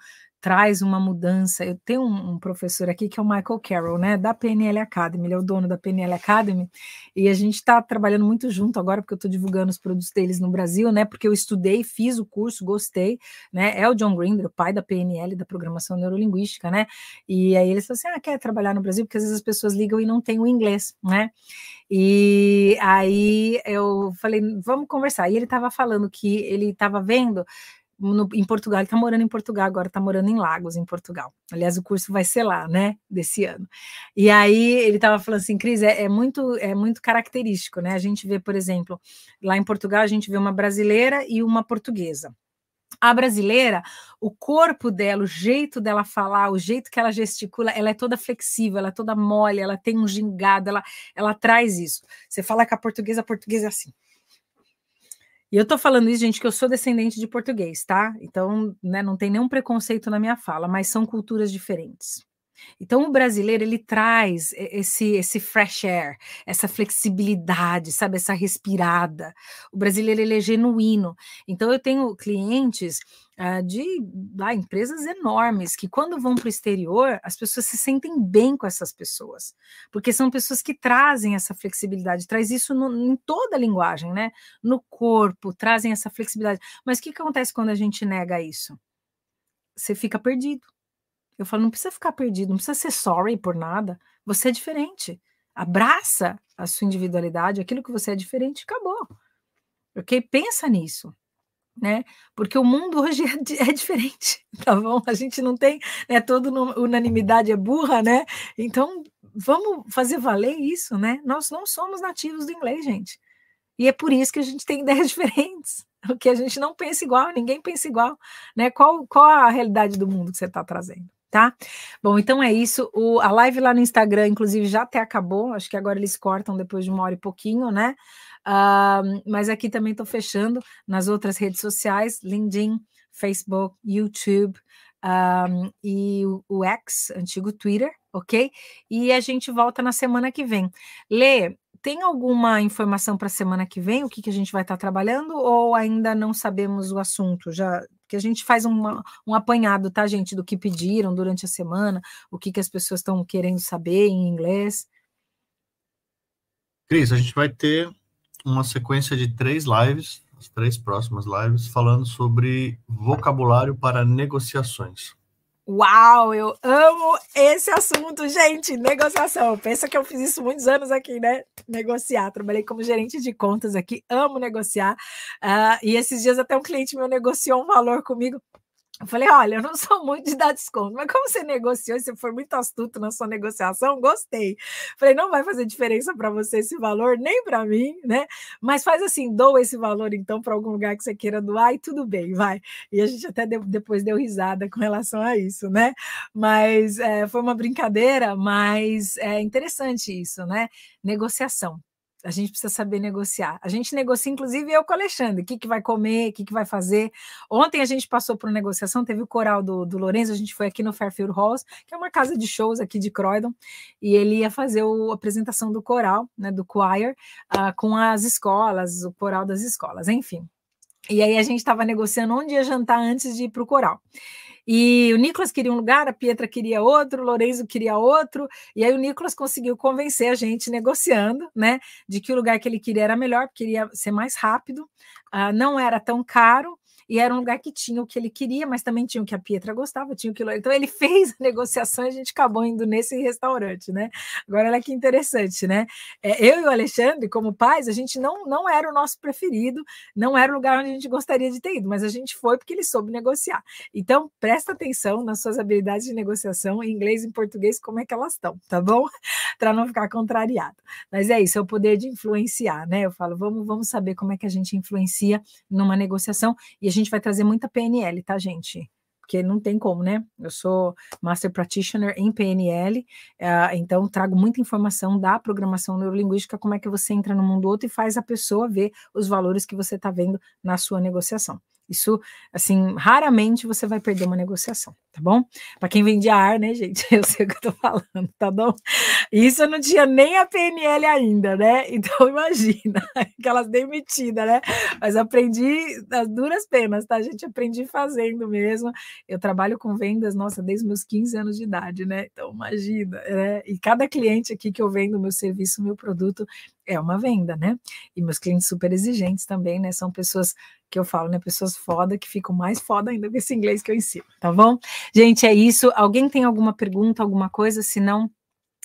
traz uma mudança. Eu tenho um, um, professor aqui que é o Michael Carroll, né, da PNL Academy, ele é o dono da PNL Academy, e a gente está trabalhando muito junto agora, porque eu estou divulgando os produtos deles no Brasil, né, porque eu estudei, fiz o curso, gostei, né, é o John Grinder, o pai da PNL, da Programação Neurolinguística, né, e aí ele falou assim, ah, quer trabalhar no Brasil? Porque às vezes as pessoas ligam e não tem o inglês, né, e aí eu falei, vamos conversar, e ele estava falando que ele estava vendo no, em Portugal, ele está morando em Portugal agora, está morando em Lagos, em Portugal. Aliás, o curso vai ser lá, né, desse ano. E aí ele estava falando assim, Cris, é, é, muito, é muito característico, né? A gente vê, por exemplo, lá em Portugal a gente vê uma brasileira e uma portuguesa. A brasileira, o corpo dela, o jeito dela falar, o jeito que ela gesticula, ela é toda flexível, ela é toda mole, ela tem um gingado, ela, ela traz isso. Você fala com a portuguesa, a portuguesa é assim. E eu tô falando isso, gente, que eu sou descendente de português, tá? Então, né, não tem nenhum preconceito na minha fala, mas são culturas diferentes. Então o brasileiro ele traz esse esse fresh air, essa flexibilidade, sabe, essa respirada. O brasileiro ele é genuíno. Então eu tenho clientes uh, de lá, empresas enormes que quando vão para o exterior as pessoas se sentem bem com essas pessoas, porque são pessoas que trazem essa flexibilidade, traz isso no, em toda a linguagem, né? No corpo trazem essa flexibilidade. Mas o que, que acontece quando a gente nega isso? Você fica perdido eu falo, não precisa ficar perdido, não precisa ser sorry por nada. Você é diferente. Abraça a sua individualidade, aquilo que você é diferente, acabou. Ok? Pensa nisso. Né? Porque o mundo hoje é, é diferente, tá bom? A gente não tem, né? Toda unanimidade é burra, né? Então vamos fazer valer isso, né? Nós não somos nativos do inglês, gente. E é por isso que a gente tem ideias diferentes, porque a gente não pensa igual, ninguém pensa igual, né? Qual, qual a realidade do mundo que você está trazendo? tá? Bom, então é isso. O, a live lá no Instagram, inclusive, já até acabou. Acho que agora eles cortam depois de uma hora e pouquinho, né? Uh, mas aqui também estou fechando nas outras redes sociais: LinkedIn, Facebook, YouTube. Um, e o, o X, antigo Twitter, ok? E a gente volta na semana que vem. Lê, tem alguma informação para a semana que vem? O que, que a gente vai estar tá trabalhando? Ou ainda não sabemos o assunto? Já porque a gente faz uma, um apanhado, tá, gente, do que pediram durante a semana, o que, que as pessoas estão querendo saber em inglês. Cris, a gente vai ter uma sequência de três lives, as três próximas lives, falando sobre vocabulário para negociações. Uau, eu amo esse assunto, gente. Negociação. Pensa que eu fiz isso muitos anos aqui, né? Negociar. Trabalhei como gerente de contas aqui, amo negociar. Uh, e esses dias até um cliente meu negociou um valor comigo eu falei, olha, eu não sou muito de dar desconto, mas como você negociou, você foi muito astuto na sua negociação, gostei. Falei, não vai fazer diferença para você esse valor, nem para mim, né? Mas faz assim, doa esse valor então para algum lugar que você queira doar e tudo bem, vai. E a gente até deu, depois deu risada com relação a isso, né? Mas é, foi uma brincadeira, mas é interessante isso, né? Negociação. A gente precisa saber negociar. A gente negocia, inclusive, eu com o Alexandre, o que, que vai comer, o que, que vai fazer. Ontem a gente passou por uma negociação, teve o coral do, do Lourenço, a gente foi aqui no Fairfield Halls, que é uma casa de shows aqui de Croydon, e ele ia fazer o, a apresentação do coral, né, do choir, uh, com as escolas, o coral das escolas, enfim. E aí a gente estava negociando onde ia jantar antes de ir para o coral. E o Nicolas queria um lugar, a Pietra queria outro, o Lorenzo queria outro, e aí o Nicolas conseguiu convencer a gente negociando, né, de que o lugar que ele queria era melhor, porque queria ser mais rápido, uh, não era tão caro, e era um lugar que tinha o que ele queria, mas também tinha o que a Pietra gostava, tinha o que então ele fez a negociação e a gente acabou indo nesse restaurante, né? Agora olha que interessante, né? É, eu e o Alexandre, como pais, a gente não não era o nosso preferido, não era o lugar onde a gente gostaria de ter ido, mas a gente foi porque ele soube negociar. Então presta atenção nas suas habilidades de negociação em inglês e em português como é que elas estão, tá bom? Para não ficar contrariado. Mas é isso, é o poder de influenciar, né? Eu falo, vamos vamos saber como é que a gente influencia numa negociação e a gente vai trazer muita PNL, tá, gente? Porque não tem como, né? Eu sou Master Practitioner em PNL, uh, eh, então trago muita informação da programação neurolinguística, como é que você entra no mundo outro e faz a pessoa ver os valores que você está vendo na sua negociação. Isso, assim, raramente você vai perder uma negociação, tá bom? Para quem vende ar, né, gente? Eu sei o que eu tô falando, tá bom? Isso eu não tinha nem a PNL ainda, né? Então imagina, aquelas demitidas, né? Mas aprendi as duras penas, tá? gente aprendi fazendo mesmo. Eu trabalho com vendas, nossa, desde meus 15 anos de idade, né? Então imagina, né? E cada cliente aqui que eu vendo meu serviço, meu produto, é uma venda, né? E meus clientes super exigentes também, né? São pessoas que eu falo, né? Pessoas foda que ficam mais foda ainda com esse inglês que eu ensino, tá bom? Gente, é isso. Alguém tem alguma pergunta, alguma coisa? Se não,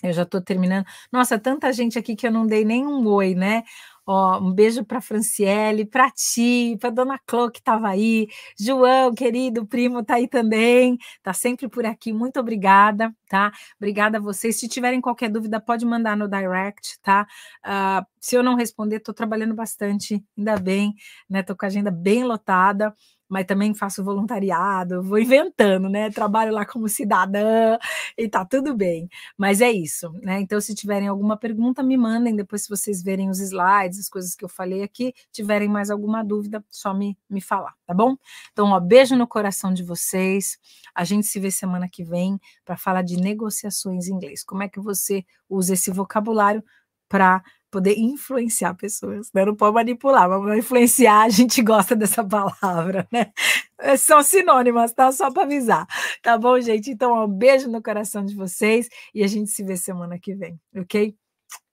eu já estou terminando. Nossa, tanta gente aqui que eu não dei nenhum oi, né? Ó, um beijo para Franciele, para ti, para Dona Clô que estava aí, João, querido primo, tá aí também, tá sempre por aqui. Muito obrigada, tá? Obrigada a vocês. Se tiverem qualquer dúvida, pode mandar no direct, tá? Uh, se eu não responder, estou trabalhando bastante, ainda bem, né? Tô com a agenda bem lotada mas também faço voluntariado, vou inventando, né? Trabalho lá como cidadã e tá tudo bem. Mas é isso, né? Então, se tiverem alguma pergunta, me mandem depois, se vocês verem os slides, as coisas que eu falei aqui. Tiverem mais alguma dúvida, só me, me falar, tá bom? Então, ó, beijo no coração de vocês. A gente se vê semana que vem para falar de negociações em inglês. Como é que você usa esse vocabulário para poder influenciar pessoas, né? Não pode manipular, mas influenciar a gente gosta dessa palavra, né? É, são sinônimas, tá? Só para avisar, tá bom, gente? Então, um beijo no coração de vocês e a gente se vê semana que vem, ok?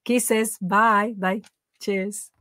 Kisses, bye, bye, cheers.